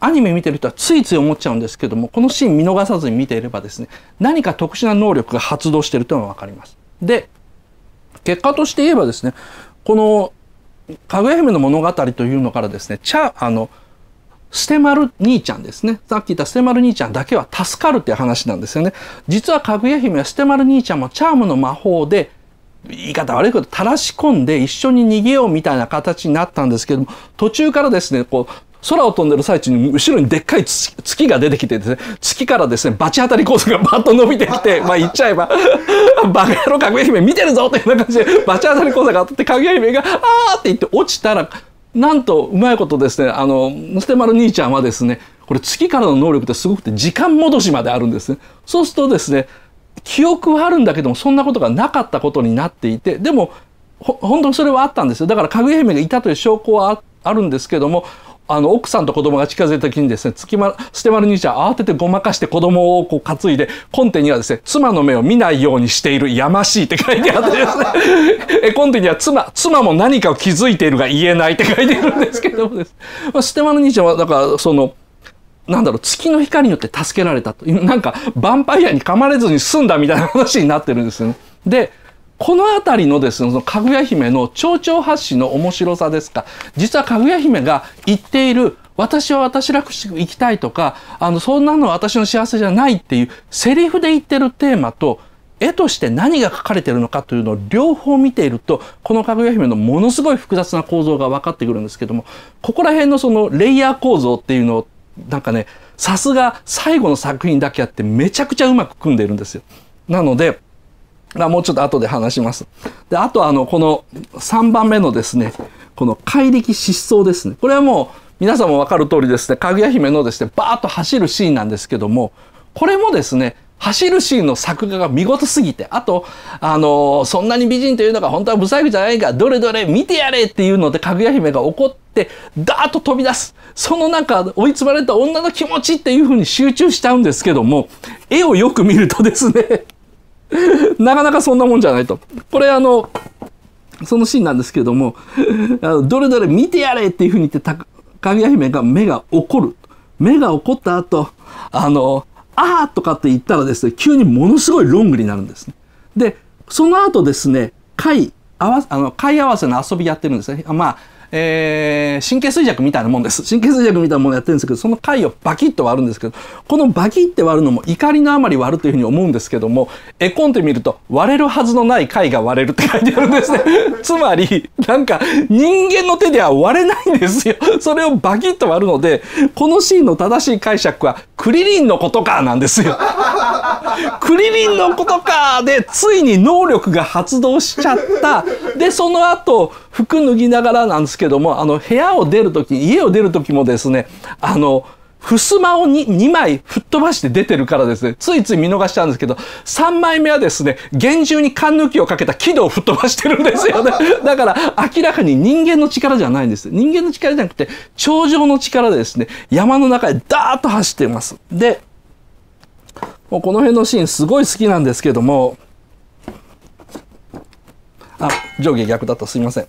アニメ見てる人はついつい思っちゃうんですけどもこのシーン見逃さずに見ていればですね何か特殊な能力が発動しているというのが分かります。で結果として言えばですねこの「かぐや姫の物語」というのからですねチャあのステマル兄ちゃんですね。さっき言ったステマル兄ちゃんだけは助かるっていう話なんですよね。実はかぐや姫はステマル兄ちゃんもチャームの魔法で言い方悪いけど、垂らし込んで一緒に逃げようみたいな形になったんですけども、途中からですね、こう、空を飛んでる最中に後ろにでっかい月が出てきてですね月からですねバチ当たりースがバッと伸びてきて まあ言っちゃえば「バカ野郎かぐや姫見てるぞ!」というような感じでバチ当たりースが当たってかぐや姫が「あー!」って言って落ちたらなんとうまいことですねあのステマ兄ちゃんはですねこれ月からの能力ってすごくて時間戻しまであるんですね。そうするとですね記憶はあるんだけどもそんなことがなかったことになっていてでも本当にそれはあったんですよだからかぐや姫がいたという証拠はあるんですけどもあの、奥さんと子供が近づいた時にですね、月丸、捨て丸兄ちゃん慌ててごまかして子供をこう担いで、コンテにはですね、妻の目を見ないようにしているやましいって書いてあってですね、えコンテには妻、妻も何かを気づいているが言えないって書いてるんですけどもです、まあ、捨て丸兄ちゃんは、だから、その、なんだろう、月の光によって助けられたと。なんか、ヴァンパイアに噛まれずに済んだみたいな話になってるんですよね。で、この辺りのですね、そのかぐや姫の蝶々発信の面白さですか、実はかぐや姫が言っている私は私らしく生きたいとか、あの、そんなのは私の幸せじゃないっていうセリフで言ってるテーマと、絵として何が書かれてるのかというのを両方見ていると、このかぐや姫のものすごい複雑な構造が分かってくるんですけども、ここら辺のそのレイヤー構造っていうのを、なんかね、さすが最後の作品だけあってめちゃくちゃうまく組んでいるんですよ。なので、まあ、もうちょっと後で話します。で、あとあの、この3番目のですね、この怪力失踪ですね。これはもう皆さんもわかる通りですね、かぐや姫のですね、バーッと走るシーンなんですけども、これもですね、走るシーンの作画が見事すぎて、あと、あのー、そんなに美人というのが本当は不細工じゃないが、どれどれ見てやれっていうので、かぐや姫が怒って、ダーッと飛び出す。そのなんか、追い詰まれた女の気持ちっていうふうに集中しちゃうんですけども、絵をよく見るとですね なかなかそんなもんじゃないと。これあの、そのシーンなんですけれども、あのどれどれ見てやれっていうふうに言って、かぐや姫が目が怒る。目が怒った後、あの、ああとかって言ったらですね、急にものすごいロングになるんですね。で、その後ですね、貝、あわあの、貝合わせの遊びやってるんですね。まあえー、神経衰弱みたいなもんです。神経衰弱みたいなものやってるんですけど、その貝をバキッと割るんですけど、このバキッて割るのも怒りのあまり割るというふうに思うんですけども、絵コンテ見ると、割れるはずのない貝が割れるって書いてあるんですね。つまり、なんか人間の手では割れないんですよ。それをバキッと割るので、このシーンの正しい解釈は、クリリンのことかなんですよ。クリリンのことかで、ついに能力が発動しちゃった。で、その後、服脱ぎながらなんですけどもあの部屋を出る時家を出る時もですねあの襖を 2, 2枚吹っ飛ばして出てるからですね、ついつい見逃しちゃうんですけど、3枚目はですね、厳重に缶抜きをかけた木戸を吹っ飛ばしてるんですよね。だから明らかに人間の力じゃないんです。人間の力じゃなくて、頂上の力でですね、山の中へダーッと走っています。で、もうこの辺のシーンすごい好きなんですけども、あ、上下逆だったすいません。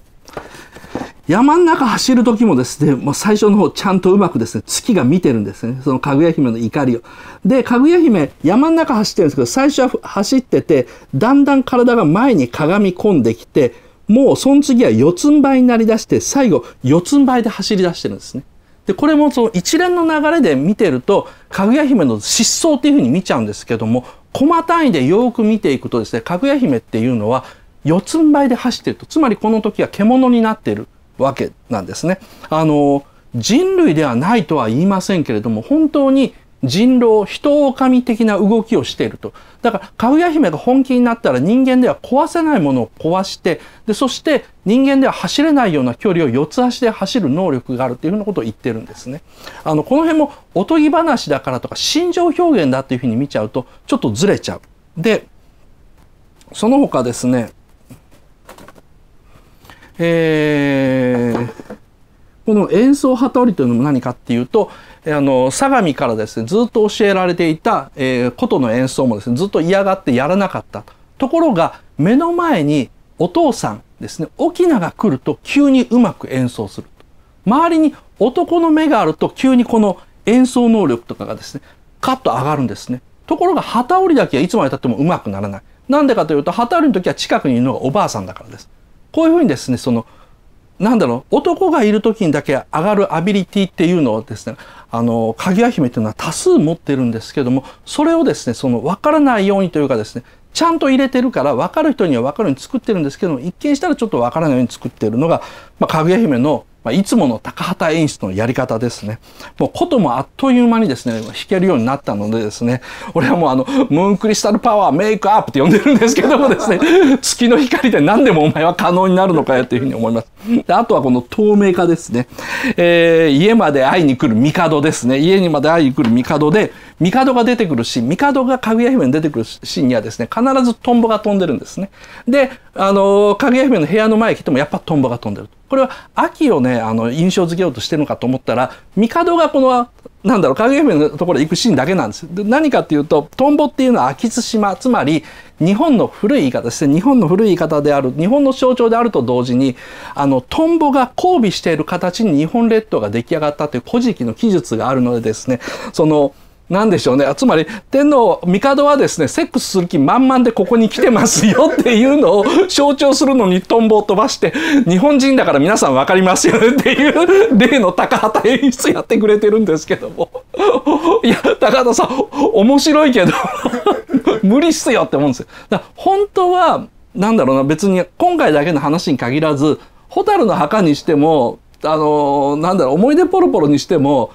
山の中走る時もですね、もう最初の方ちゃんとうまくですね、月が見てるんですね。そのかぐや姫の怒りを。で、かぐや姫、山の中走ってるんですけど、最初は走ってて、だんだん体が前にかがみ込んできて、もうその次は四つん這いになりだして、最後、四つん這いで走り出してるんですね。で、これもその一連の流れで見てると、かぐや姫の失踪っていうふうに見ちゃうんですけども、駒単位でよく見ていくとですね、かぐや姫っていうのは、四つん這いで走ってると。つまりこの時は獣になっている。わけなんですね。あの人類ではないとは言いませんけれども本当に人狼人狼的な動きをしているとだからかぐや姫が本気になったら人間では壊せないものを壊してでそして人間では走れないような距離を四つ足で走る能力があるというふうなことを言ってるんですね。あのこの辺もおとぎ話だからとか心情表現だっていうふうに見ちゃうとちょっとずれちゃう。でその他ですねえー、この演奏旗織りというのも何かっていうと、あの、相模からですね、ずっと教えられていた、えー、琴の演奏もですね、ずっと嫌がってやらなかったと。ところが、目の前にお父さんですね、翁が来ると急にうまく演奏する。周りに男の目があると急にこの演奏能力とかがですね、カッと上がるんですね。ところが、旗織りだけはいつまでたってもうまくならない。なんでかというと、旗織りの時は近くにいるのがおばあさんだからです。こういうふうにですね、その、なんだろう、男がいる時にだけ上がるアビリティっていうのをですね、あの、かぐや姫っていうのは多数持ってるんですけども、それをですね、その分からないようにというかですね、ちゃんと入れてるから分かる人には分かるように作ってるんですけども、一見したらちょっと分からないように作ってるのが、まあ、かぐや姫のまあ、いつもの高畑演出のやり方ですね。もうこともあっという間にですね、弾けるようになったのでですね、俺はもうあの、ムーンクリスタルパワーメイクアップって呼んでるんですけどもですね、月の光で何でもお前は可能になるのかよっていうふうに思います。であとはこの透明化ですね。えー、家まで会いに来る帝ですね。家にまで会いに来る帝で、帝が出てくるし、帝がかぐや姫に出てくるシーンにはですね、必ずトンボが飛んでるんですね。で、あのー、かぐや姫の部屋の前へ来てもやっぱトンボが飛んでると。これは秋をねあの印象づけようとしてるのかと思ったら帝がこのなんだろう、影姫のところ行くシーンだけなんです。で何かっていうと、トンボっていうのは秋津島、つまり日本の古い言い方ですね、日本の古い言い方である、日本の象徴であると同時に、あの、トンボが交尾している形に日本列島が出来上がったという古事記の記述があるのでですね、その、なんでしょうねつまり天皇帝はですねセックスする気満々でここに来てますよっていうのを象徴するのにトンボを飛ばして日本人だから皆さん分かりますよねっていう例の高畑演出やってくれてるんですけども いや高畑さん面白いけど 無理っすよって思うんですよ。だ本当はなんだろうな別に今回だけの話に限らず蛍の墓にしてもあのなんだろう思い出ポロポロにしても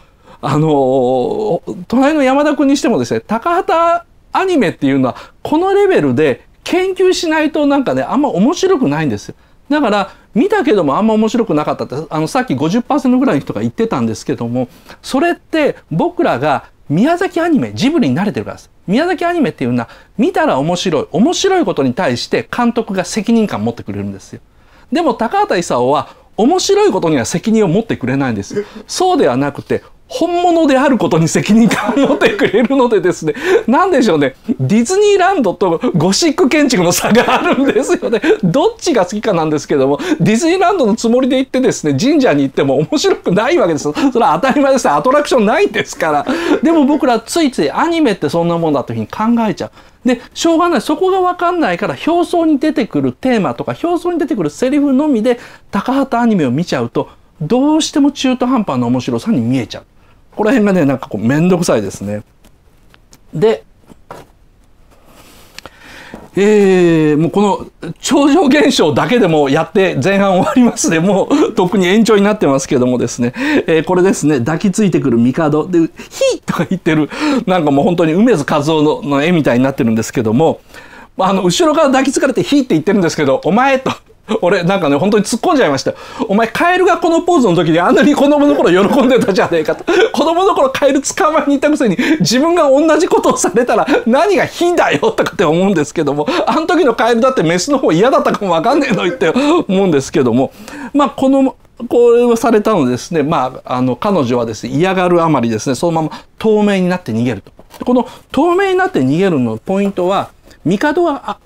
あの隣の山田君にしてもですね高畑アニメっていうのはこのレベルで研究しないとなんかねあんま面白くないんですよ。だから見たけどもあんま面白くなかったってあのさっき50%ぐらいの人が言ってたんですけどもそれって僕らが宮崎アニメジブリに慣れてるからです宮崎アニメっていうのは見たら面白い面白いことに対して監督が責任感持ってくれるんですよでも高畑勲は面白いことには責任を持ってくれないんですそうではなくて本物であることに責任感を持ってくれるのでですね、なんでしょうね、ディズニーランドとゴシック建築の差があるんですよね。どっちが好きかなんですけども、ディズニーランドのつもりで行ってですね、神社に行っても面白くないわけですよ。それは当たり前ですアトラクションないんですから。でも僕らついついアニメってそんなもんだというふうに考えちゃう。で、しょうがない。そこがわかんないから、表層に出てくるテーマとか、表層に出てくるセリフのみで、高畑アニメを見ちゃうと、どうしても中途半端な面白さに見えちゃう。こら辺がね、なんかこう、めんどくさいですね。で、えー、もうこの超常現象だけでもやって前半終わりますで、ね、もうとっくに延長になってますけどもですね、えー、これですね、抱きついてくる帝で、ヒーとか言ってる、なんかもう本当に梅津和夫の絵みたいになってるんですけども、あの、後ろから抱きつかれてヒーって言ってるんですけど、お前と、俺なんかね本当に突っ込んじゃいましたお前カエルがこのポーズの時にあんなに子供の頃喜んでたじゃねえかと子供の頃カエル捕まえに行ったくせに自分が同じことをされたら何が非だよとかって思うんですけどもあの時のカエルだってメスの方嫌だったかも分かんねえのって 思うんですけどもまあこのこれをされたのですね、まあ、あの、彼女はですね、嫌がるあまりですね、そのまま透明になって逃げると。この透明になって逃げるのポイントは、帝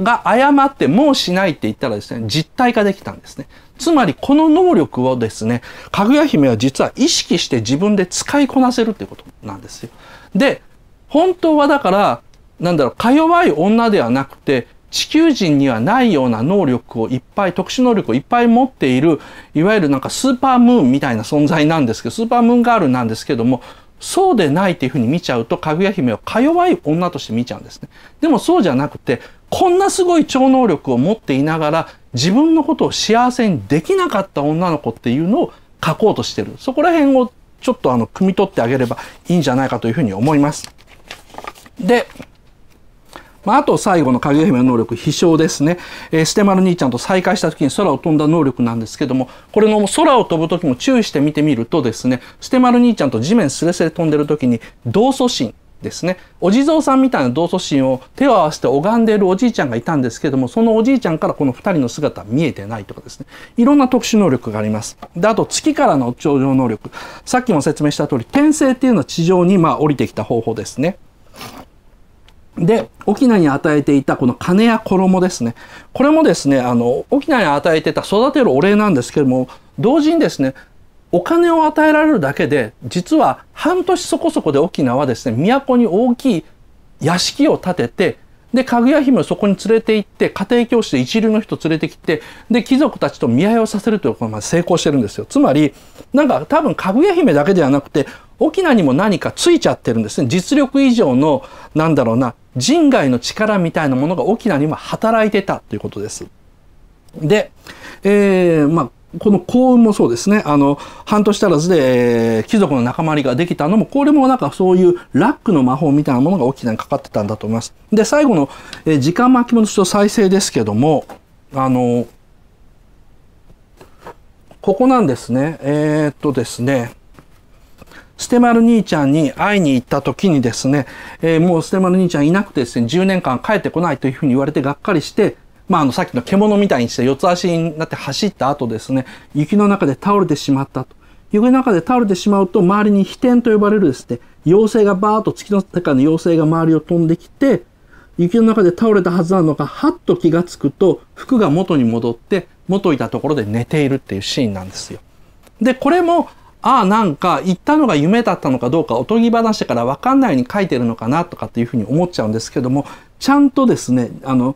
が誤ってもうしないって言ったらですね、実体化できたんですね。つまりこの能力をですね、かぐや姫は実は意識して自分で使いこなせるっていうことなんですよ。で、本当はだから、なんだろう、か弱い女ではなくて、地球人にはないような能力をいっぱい、特殊能力をいっぱい持っている、いわゆるなんかスーパームーンみたいな存在なんですけど、スーパームーンガールなんですけども、そうでないっていうふうに見ちゃうと、かぐや姫をか弱い女として見ちゃうんですね。でもそうじゃなくて、こんなすごい超能力を持っていながら、自分のことを幸せにできなかった女の子っていうのを書こうとしてる。そこら辺をちょっとあの、汲み取ってあげればいいんじゃないかというふうに思います。で、まあ、あと最後の影姫の能力飛翔ですね、えー、ステマル兄ちゃんと再会した時に空を飛んだ能力なんですけどもこれの空を飛ぶ時も注意して見てみるとですねステマル兄ちゃんと地面すれすれ飛んでる時に同祖神ですねお地蔵さんみたいな同祖神を手を合わせて拝んでいるおじいちゃんがいたんですけどもそのおじいちゃんからこの二人の姿見えてないとかですねいろんな特殊能力がありますであと月からの頂上能力さっきも説明した通り転生っていうのは地上にまあ降りてきた方法ですねで、沖縄に与えていたこの金や衣ですね。これもですね、あの、沖縄に与えてた育てるお礼なんですけども、同時にですね、お金を与えられるだけで、実は半年そこそこで沖縄はですね、都に大きい屋敷を建てて、で、かぐや姫をそこに連れて行って、家庭教師で一流の人連れてきて、で、貴族たちと見合いをさせるということまで成功してるんですよ。つまり、なんか多分かぐや姫だけではなくて、沖縄にも何かついちゃってるんですね。実力以上の、なんだろうな、人外の力みたいなものが沖縄にも働いてたということです。で、えー、まあ、この幸運もそうですね。あの、半年足らずで、えー、貴族の仲間入りができたのも、これもなんかそういうラックの魔法みたいなものが大きなにかかってたんだと思います。で、最後の、えー、時間巻き戻しと再生ですけども、あの、ここなんですね。えー、っとですね。ステマル兄ちゃんに会いに行った時にですね、えー、もうステマル兄ちゃんいなくてですね、10年間帰ってこないというふうに言われてがっかりして、まあ、あのさっきの獣みたいにして四つ足になって走った後ですね雪の中で倒れてしまったと雪の中で倒れてしまうと周りに飛天と呼ばれるですね妖精がバーッと月の中の妖精が周りを飛んできて雪の中で倒れたはずなのかはっと気が付くと服が元に戻って元いたところで寝ているっていうシーンなんですよ。でこれもああなんか言ったのが夢だったのかどうかおとぎ話だから分かんないように書いてるのかなとかっていうふうに思っちゃうんですけどもちゃんとですねあの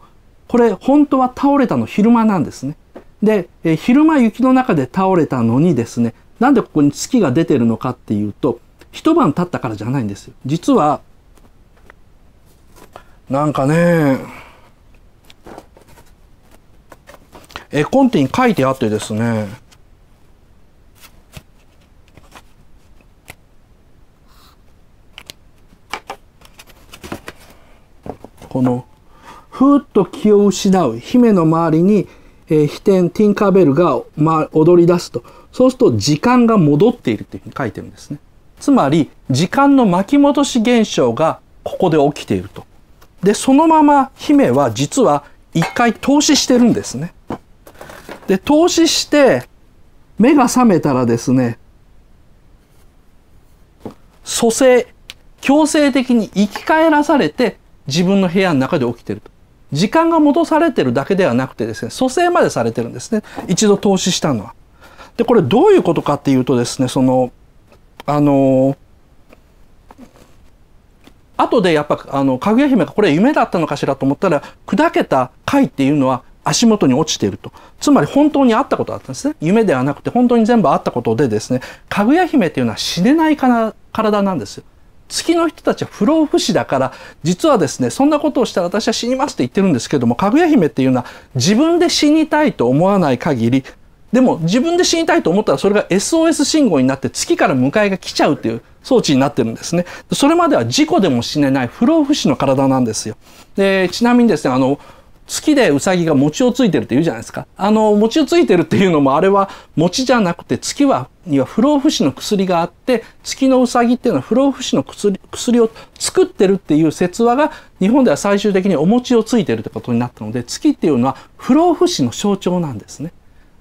これ本当は倒れたの昼間なんですね。で、え昼間雪の中で倒れたのにですね、なんでここに月が出てるのかっていうと、一晩経ったからじゃないんですよ。実は、なんかね、絵コンテに書いてあってですね、このふーっと気を失う姫の周りに、えー、飛天ティンカーベルが、ま、踊り出すとそうすると時間が戻っているというふうに書いてるんですねつまり時間の巻き戻し現象がここで起きているとでそのまま姫は実は一回投資してるんですねで投資して目が覚めたらですね蘇生強制的に生き返らされて自分の部屋の中で起きてると時間が戻されてるだけではなくてですね、蘇生までされてるんですね。一度投資したのは。で、これどういうことかっていうとですね、その、あの、後でやっぱ、あの、かぐや姫がこれ夢だったのかしらと思ったら、砕けた貝っていうのは足元に落ちていると。つまり本当にあったことだったんですね。夢ではなくて本当に全部あったことでですね、かぐや姫っていうのは死ねない体なんですよ。月の人たちは不老不死だから、実はですね、そんなことをしたら私は死にますって言ってるんですけども、かぐや姫っていうのは自分で死にたいと思わない限り、でも自分で死にたいと思ったらそれが SOS 信号になって月から迎えが来ちゃうっていう装置になってるんですね。それまでは事故でも死ねない不老不死の体なんですよ。で、ちなみにですね、あの、月でうさぎが餅をついてるって言うじゃないですか。あの、餅をついてるっていうのもあれは餅じゃなくて月は、には不老不死の薬があって、月のうさぎっていうのは不老不死の薬薬を作ってるっていう説話が日本では最終的にお餅をついてるってことになったので、月っていうのは不老不死の象徴なんですね。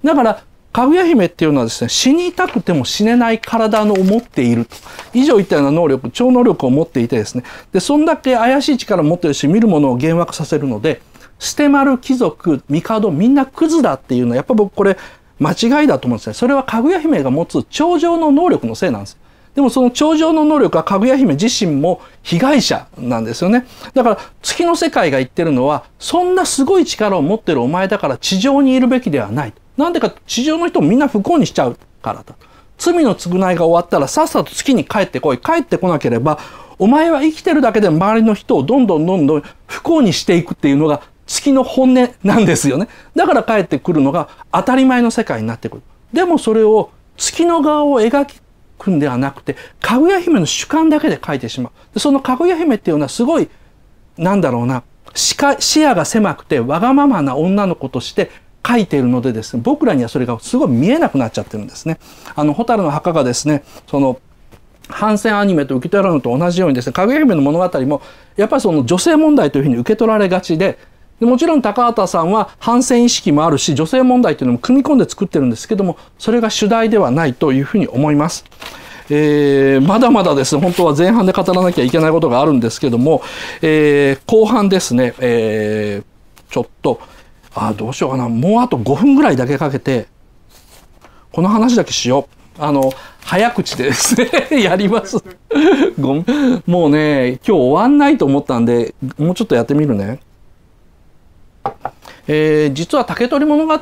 だから、かぐや姫っていうのはですね、死にたくても死ねない体の持っていると。以上言ったような能力、超能力を持っていてですね、で、そんだけ怪しい力を持ってるし、見るものを幻惑させるので、捨て丸貴族帝みんなクズだっていうのはやっぱ僕これ間違いだと思うんですねそれはかぐや姫が持つ頂上の能力のせいなんですでもその頂上の能力はかぐや姫自身も被害者なんですよね。だから月の世界が言ってるのは、そんなすごい力を持ってるお前だから地上にいるべきではない。なんでか地上の人をみんな不幸にしちゃうからだ。罪の償いが終わったらさっさと月に帰ってこい。帰ってこなければ、お前は生きてるだけで周りの人をどんどんどんどん不幸にしていくっていうのが月の本音なんですよね。だから帰ってくるのが当たり前の世界になってくる。でもそれを月の側を描くんではなくて、かぐや姫の主観だけで描いてしまう。そのかぐや姫っていうのはすごい、なんだろうな、視野が狭くてわがままな女の子として書いているのでですね、僕らにはそれがすごい見えなくなっちゃってるんですね。あの、蛍の墓がですね、その、反戦アニメと受け取られるのと同じようにですね、かぐや姫の物語も、やっぱりその女性問題というふうに受け取られがちで、でもちろん高畑さんは反戦意識もあるし女性問題というのも組み込んで作ってるんですけどもそれが主題ではないというふうに思います。えー、まだまだですね本当は前半で語らなきゃいけないことがあるんですけども、えー、後半ですね、えー、ちょっとあどうしようかなもうあと5分ぐらいだけかけてこの話だけしよう。あの早口でですね やりますごめんもうね今日終わんないと思ったんでもうちょっとやってみるね。えー、実は竹取物語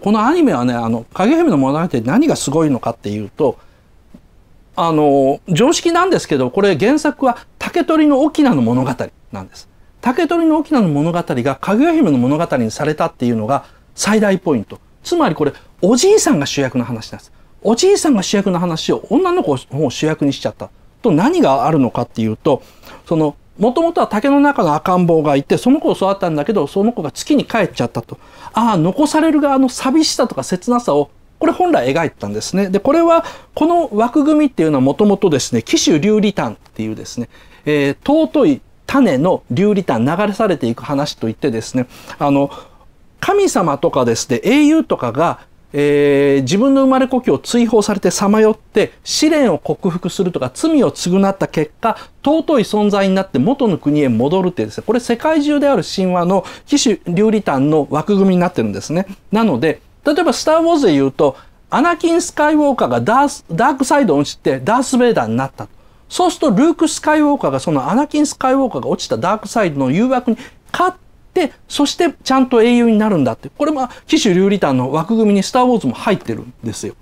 このアニメはね「あの影姫の物語」って何がすごいのかっていうとあの常識なんですけどこれ原作は竹取の翁の物語なんです。竹取の翁の物語が影ぐ姫の物語にされたっていうのが最大ポイント。つまりこれおじいさんが主役の話なんです。おじいさんが主役の話を女の子を主役にしちゃった。と何があるのかっていうとそのもともとは竹の中の赤ん坊がいてその子を育ったんだけどその子が月に帰っちゃったとああ残される側の寂しさとか切なさをこれ本来描いたんですね。でこれはこの枠組みっていうのはもともとですね紀州流離丹っていうですね、えー、尊い種の流離丹流れされていく話といってですねあの神様とかですね英雄とかがえー、自分の生まれ故郷を追放されてさまよって試練を克服するとか罪を償った結果尊い存在になって元の国へ戻るってですねこれ世界中である神話の騎手流理譚の枠組みになってるんですね。なので例えば「スター・ウォーズ」で言うとアナキン・スカイウォーカーがダークサイドを落ちてダース・ベイダーになったそうするとルーク・スカイウォーカーがそのアナキン・スカイウォーカーが落ちたダークサイドの誘惑に勝っで、そしてちゃんと英雄になるんだって。これも騎手竜理タの枠組みにスターウォーズも入ってるんですよ。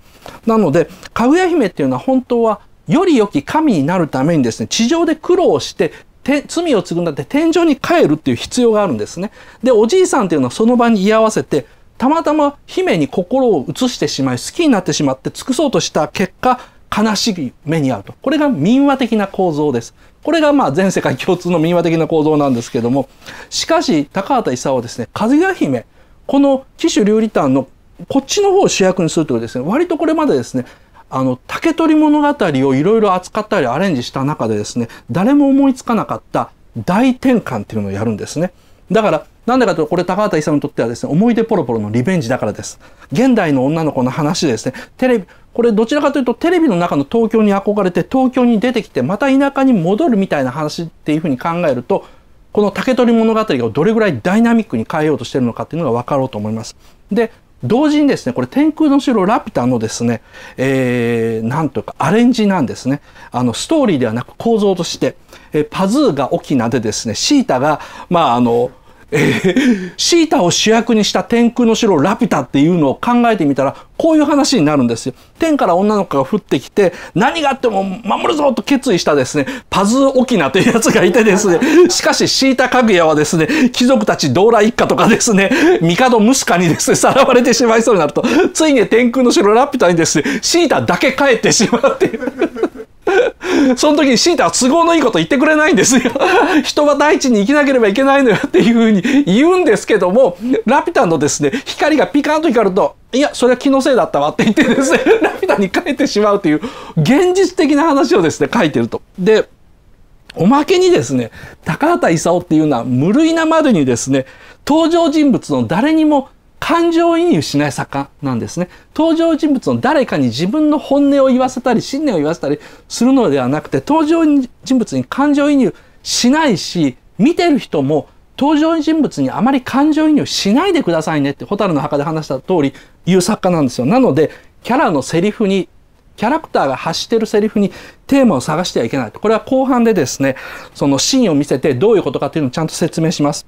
なので、かぐや姫っていうのは本当はより良き神になるためにですね、地上で苦労して、罪を償って天井に帰るっていう必要があるんですね。で、おじいさんっていうのはその場に居合わせて、たまたま姫に心を移してしまい、好きになってしまって尽くそうとした結果、悲しい目に遭うと。これが民話的な構造です。これがまあ全世界共通の民話的な構造なんですけども、しかし高畑勲はですね、かぐや姫、この紀州料理丹のこっちの方を主役にするというですね、割とこれまでですね、あの、竹取物語をいろいろ扱ったりアレンジした中でですね、誰も思いつかなかった大転換っていうのをやるんですね。だから、なんでかというと、これ高畑勲にとってはですね、思い出ポロポロのリベンジだからです。現代の女の子の話でですね、テレビ、これどちらかというとテレビの中の東京に憧れて東京に出てきてまた田舎に戻るみたいな話っていうふうに考えると、この竹取物語をどれぐらいダイナミックに変えようとしてるのかっていうのが分かろうと思います。で、同時にですね、これ天空の城ラピュタのですね、えー、なんというかアレンジなんですね。あの、ストーリーではなく構造として、えー、パズーが沖縄でですね、シータが、まああの、えシータを主役にした天空の城ラピュタっていうのを考えてみたら、こういう話になるんですよ。天から女の子が降ってきて、何があっても守るぞと決意したですね、パズーオキナというやつがいてですね、しかしシータかぐやはですね、貴族たち道来一家とかですね、帝ムスカにですね、さらわれてしまいそうになると、ついに天空の城ラピュタにですね、シータだけ帰ってしまうっていう。その時にシータは都合のいいこと言ってくれないんですよ。人は大地に生きなければいけないのよっていうふうに言うんですけども、ラピュタのですね、光がピカンと光ると、いや、それは気のせいだったわって言ってですね、ラピュタに帰ってしまうという、現実的な話をですね、書いてると。で、おまけにですね、高畑勲っていうのは無類なまでにですね、登場人物の誰にも感情移入しない作家なんですね。登場人物の誰かに自分の本音を言わせたり、信念を言わせたりするのではなくて、登場人物に感情移入しないし、見てる人も登場人物にあまり感情移入しないでくださいねって、蛍の墓で話した通り、言う作家なんですよ。なので、キャラのセリフに、キャラクターが発してるセリフにテーマを探してはいけない。これは後半でですね、そのシーンを見せてどういうことかっていうのをちゃんと説明します。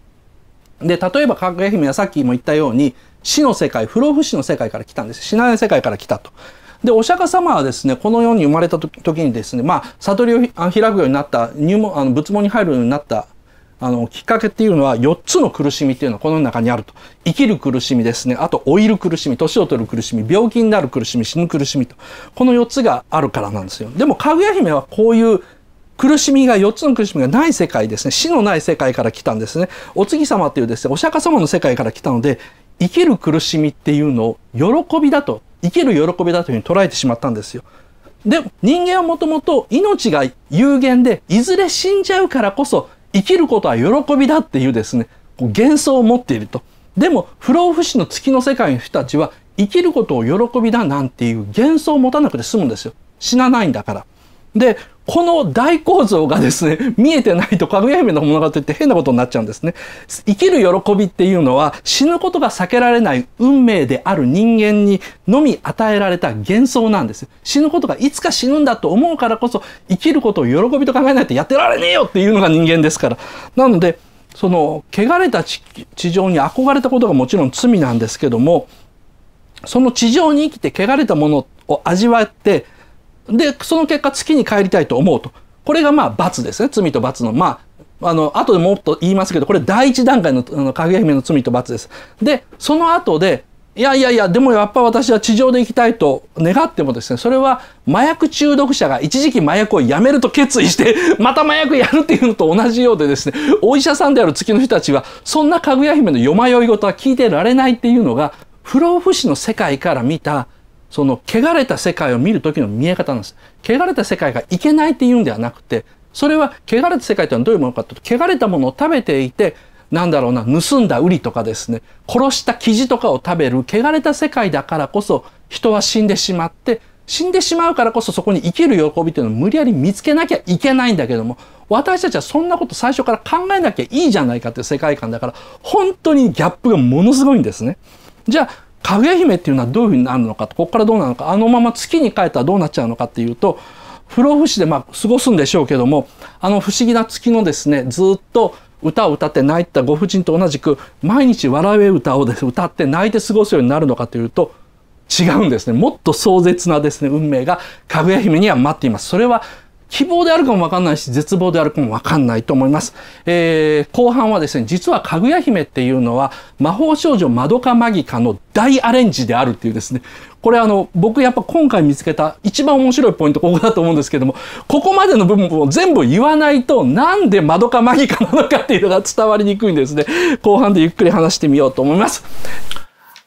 で、例えばかぐや姫はさっきも言ったように、死の世界、不老不死の世界から来たんです。死なない世界から来たと。で、お釈迦様はですね、この世に生まれた時にですね、まあ、悟りを開くようになった、入門、あの仏門に入るようになったあの、きっかけっていうのは4つの苦しみっていうのはこの中にあると。生きる苦しみですね。あと、老いる苦しみ、年を取る苦しみ、病気になる苦しみ、死ぬ苦しみと。この4つがあるからなんですよ。でも、かぐや姫はこういう苦しみが4つの苦しみがない世界ですね死のない世界から来たんですねお月様っていうですねお釈迦様の世界から来たので生きる苦しみっていうのを喜びだと生きる喜びだというふうに捉えてしまったんですよで人間はもともと命が有限でいずれ死んじゃうからこそ生きることは喜びだっていうですね幻想を持っているとでも不老不死の月の世界の人たちは生きることを喜びだなんていう幻想を持たなくて済むんですよ死なないんだからでこの大構造がですね、見えてないと、かぐや姫の物語って変なことになっちゃうんですね。生きる喜びっていうのは、死ぬことが避けられない運命である人間にのみ与えられた幻想なんです。死ぬことがいつか死ぬんだと思うからこそ、生きることを喜びと考えないとやってられねえよっていうのが人間ですから。なので、その、汚れた地上に憧れたことがもちろん罪なんですけども、その地上に生きて汚れたものを味わって、でその結果月に帰りたいと思うとこれがまあ罰ですね罪と罰のまああの後でもっと言いますけどこれ第一段階のあのかぐや姫の罪と罰です。でその後でいやいやいやでもやっぱ私は地上で行きたいと願ってもですねそれは麻薬中毒者が一時期麻薬をやめると決意して また麻薬やるっていうのと同じようでですねお医者さんである月の人たちはそんなかぐや姫の夜迷い事は聞いてられないっていうのが不老不死の世界から見たその汚れた世界を見る時の見え方なんです。汚れた世界がいけないっていうんではなくて、それは汚れた世界というのはどういうものかというと、汚れたものを食べていて、なんだろうな、盗んだウリとかですね、殺した生地とかを食べる汚れた世界だからこそ人は死んでしまって、死んでしまうからこそそこに生きる喜びというのを無理やり見つけなきゃいけないんだけども、私たちはそんなこと最初から考えなきゃいいじゃないかという世界観だから、本当にギャップがものすごいんですね。じゃあ、かぐや姫っていうのはどういうふうになるのかとここからどうなのかあのまま月に帰ったらどうなっちゃうのかっていうと不老不死でまあ過ごすんでしょうけどもあの不思議な月のですねずっと歌を歌って泣いたご婦人と同じく毎日笑え歌をです、ね、歌って泣いて過ごすようになるのかというと違うんですねもっと壮絶なですね運命がかぐや姫には待っています。それは希望であるかもわかんないし、絶望であるかもわかんないと思います。えー、後半はですね、実はかぐや姫っていうのは、魔法少女マドカマギカの大アレンジであるっていうですね、これあの、僕やっぱ今回見つけた一番面白いポイントここだと思うんですけども、ここまでの部分を全部言わないと、なんでマドカマギカなのかっていうのが伝わりにくいんですね。後半でゆっくり話してみようと思います。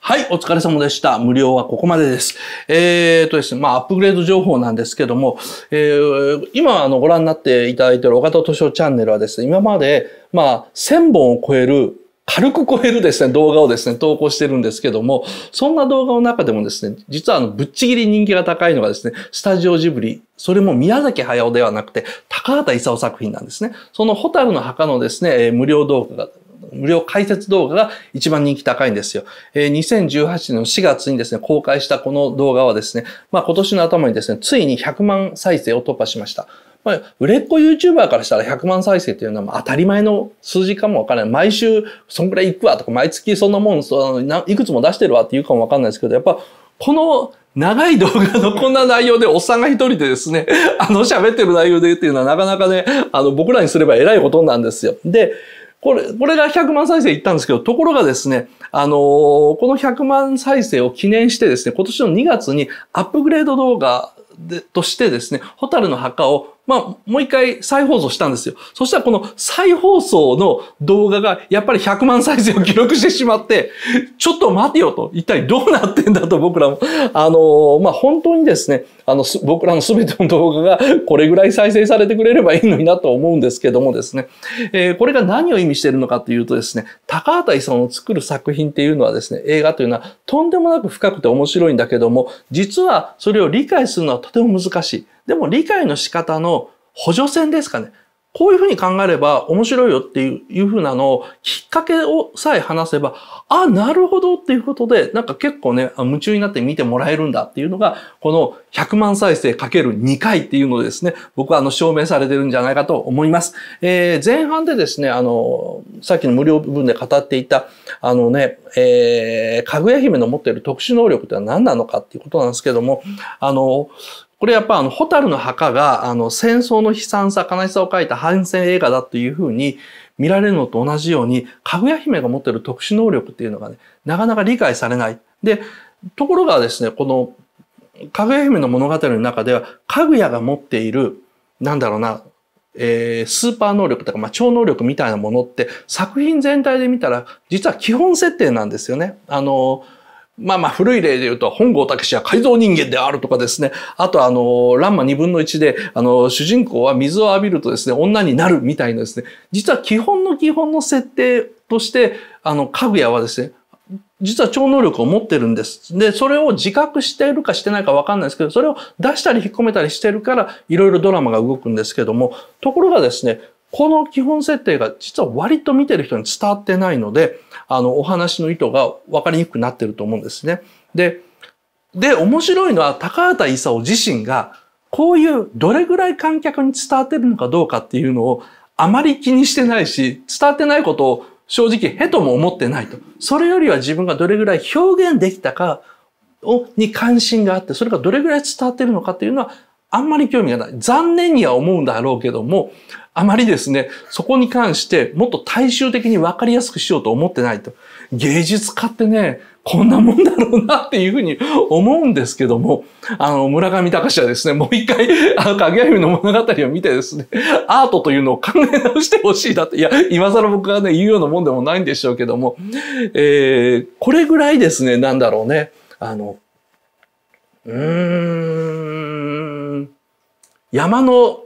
はい、お疲れ様でした。無料はここまでです。えー、とですね、まあ、アップグレード情報なんですけども、えー、今、あの、ご覧になっていただいている岡田図夫チャンネルはですね、今まで、まあ、1000本を超える軽く超えるですね、動画をですね、投稿してるんですけども、そんな動画の中でもですね、実はあの、ぶっちぎり人気が高いのがですね、スタジオジブリ、それも宮崎駿ではなくて、高畑勲作品なんですね。そのホタルの墓のですね、無料動画が無料解説動画が一番人気高いんですよ。えー、2018年の4月にですね、公開したこの動画はですね、まあ今年の頭にですね、ついに100万再生を突破しました。まあ、売れっ子 YouTuber からしたら100万再生っていうのは当たり前の数字かもわからない。毎週そんくらいいくわとか、毎月そんなもん、そのいくつも出してるわっていうかもわかんないですけど、やっぱこの長い動画のこんな内容でおっさんが一人でですね、あの喋ってる内容でっていうのはなかなかね、あの僕らにすれば偉いことなんですよ。で、これ、これが100万再生いったんですけど、ところがですね、あのー、この100万再生を記念してですね、今年の2月にアップグレード動画でとしてですね、ホタルの墓をまあ、もう一回再放送したんですよ。そしたらこの再放送の動画がやっぱり100万再生を記録してしまって、ちょっと待てよと、一体どうなってんだと僕らも、あの、まあ、本当にですね、あの、僕らの全ての動画がこれぐらい再生されてくれればいいのになと思うんですけどもですね、えー、これが何を意味しているのかというとですね、高畑勲を作る作品っていうのはですね、映画というのはとんでもなく深くて面白いんだけども、実はそれを理解するのはとても難しい。でも理解の仕方の補助線ですかね。こういうふうに考えれば面白いよっていうふうなのをきっかけをさえ話せば、あ、なるほどっていうことで、なんか結構ね、夢中になって見てもらえるんだっていうのが、この100万再生かける2回っていうのですね、僕はあの証明されてるんじゃないかと思います。えー、前半でですね、あの、さっきの無料部分で語っていた、あのね、えー、かぐや姫の持っている特殊能力ってのは何なのかっていうことなんですけども、あの、これやっぱあの、ホタルの墓があの、戦争の悲惨さ、悲しさを書いた反戦映画だというふうに見られるのと同じように、かぐや姫が持ってる特殊能力っていうのがね、なかなか理解されない。で、ところがですね、この、かぐや姫の物語の中では、かぐやが持っている、なんだろうな、えー、スーパー能力とか、まあ、超能力みたいなものって、作品全体で見たら、実は基本設定なんですよね。あのー、まあまあ古い例で言うと、本郷武は改造人間であるとかですね。あとあの、ランマ二分の一で、あの、主人公は水を浴びるとですね、女になるみたいなですね。実は基本の基本の設定として、あの、かぐやはですね、実は超能力を持ってるんです。で、それを自覚しているかしてないかわかんないですけど、それを出したり引っ込めたりしてるから、いろいろドラマが動くんですけども、ところがですね、この基本設定が実は割と見てる人に伝わってないので、あの、お話の意図が分かりにくくなってると思うんですね。で、で、面白いのは高畑勲自身が、こういうどれぐらい観客に伝わってるのかどうかっていうのをあまり気にしてないし、伝わってないことを正直へとも思ってないと。それよりは自分がどれぐらい表現できたかを、に関心があって、それがどれぐらい伝わってるのかっていうのはあんまり興味がない。残念には思うんだろうけども、あまりですね、そこに関してもっと大衆的に分かりやすくしようと思ってないと。芸術家ってね、こんなもんだろうなっていうふうに思うんですけども、あの、村上隆はですね、もう一回、あの、影ぐの物語を見てですね、アートというのを考え直してほしいだって、いや、今更僕がね、言うようなもんでもないんでしょうけども、えー、これぐらいですね、なんだろうね、あの、うーん、山の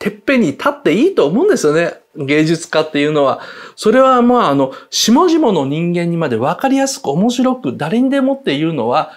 てっぺんに立っていいと思うんですよね。芸術家っていうのは。それはまあ、あの、下々の人間にまで分かりやすく面白く誰にでもっていうのは、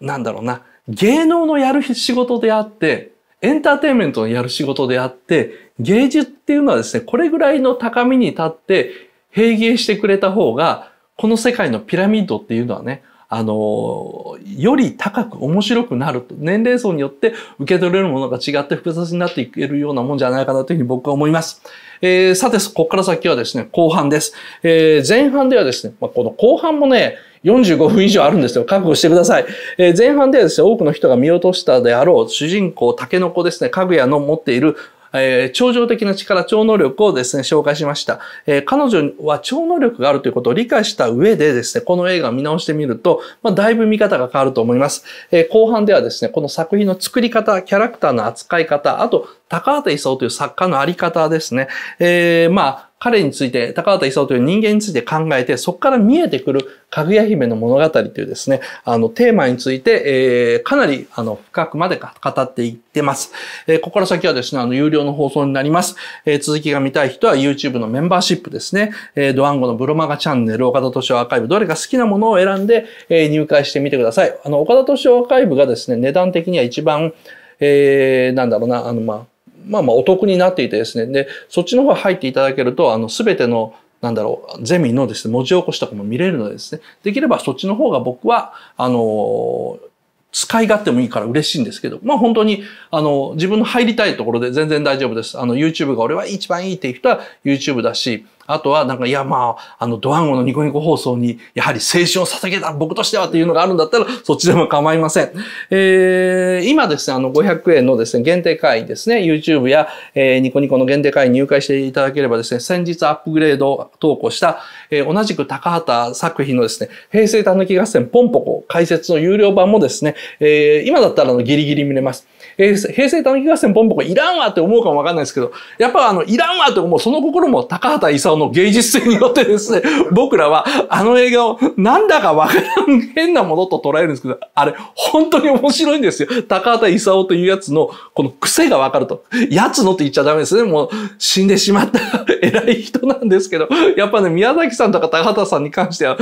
なんだろうな。芸能のやる仕事であって、エンターテインメントのやる仕事であって、芸術っていうのはですね、これぐらいの高みに立って、平芸してくれた方が、この世界のピラミッドっていうのはね、あのより高く面白くなると年齢層によって受け取れるものが違って複雑になっていけるようなもんじゃないかなというふうに僕は思います。えー、さて、ここから先はですね、後半です。えー、前半ではですね、まあ、この後半もね、45分以上あるんですよ。覚悟してください。えー、前半ではですね、多くの人が見落としたであろう主人公、タケノコですね、かぐやの持っているえー、超常的な力、超能力をですね、紹介しました。えー、彼女は超能力があるということを理解した上でですね、この映画を見直してみると、まあ、だいぶ見方が変わると思います。えー、後半ではですね、この作品の作り方、キャラクターの扱い方、あと、高畑勲という作家のあり方ですね。えー、まあ、彼について、高畑勲という人間について考えて、そこから見えてくる、かぐや姫の物語というですね、あの、テーマについて、えー、かなり、あの、深くまで語っていってます。えー、ここから先はですね、あの、有料の放送になります。えー、続きが見たい人は YouTube のメンバーシップですね、えー、ドワンゴのブロマガチャンネル、岡田敏夫アーカイブ、どれか好きなものを選んで、えー、入会してみてください。あの、岡田敏夫アーカイブがですね、値段的には一番、えー、なんだろうな、あの、まあ、まあまあお得になっていてですね、で、そっちの方入っていただけると、あの、すべてのなんだろう、ゼミのですね、文字起こしとかも見れるのでですね、できればそっちの方が僕は、あの、使い勝手もいいから嬉しいんですけど、まあ本当に、あの、自分の入りたいところで全然大丈夫です。あの、YouTube が俺は一番いいっていう人は YouTube だし、あとは、なんか、いや、まあ、あの、ドワンゴのニコニコ放送に、やはり青春を捧げた、僕としてはっていうのがあるんだったら、そっちでも構いません。えー、今ですね、あの、500円のですね、限定会員ですね、YouTube や、えー、ニコニコの限定会員入会していただければですね、先日アップグレード投稿した、えー、同じく高畑作品のですね、平成たぬき合戦ポンポコ解説の有料版もですね、えー、今だったらのギリギリ見れます。えー、平成たぬき合戦ポンポコいらんわって思うかもわかんないですけど、やっぱあの、いらんわって思う、その心も高畑勲その芸術性によってですね、僕らはあの映画をなんだかわからん変なものと捉えるんですけど、あれ本当に面白いんですよ。高畑勲というやつのこの癖がわかると。やつのって言っちゃダメですね。もう死んでしまった 偉い人なんですけど、やっぱね、宮崎さんとか高畑さんに関しては、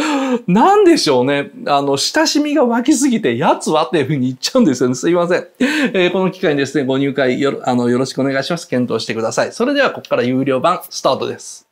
なんでしょうね。あの、親しみが湧きすぎて、やつはっていうふうに言っちゃうんですよね。すいません。えー、この機会にですね、ご入会よあのよろしくお願いします。検討してください。それでは、ここから有料版スタートです。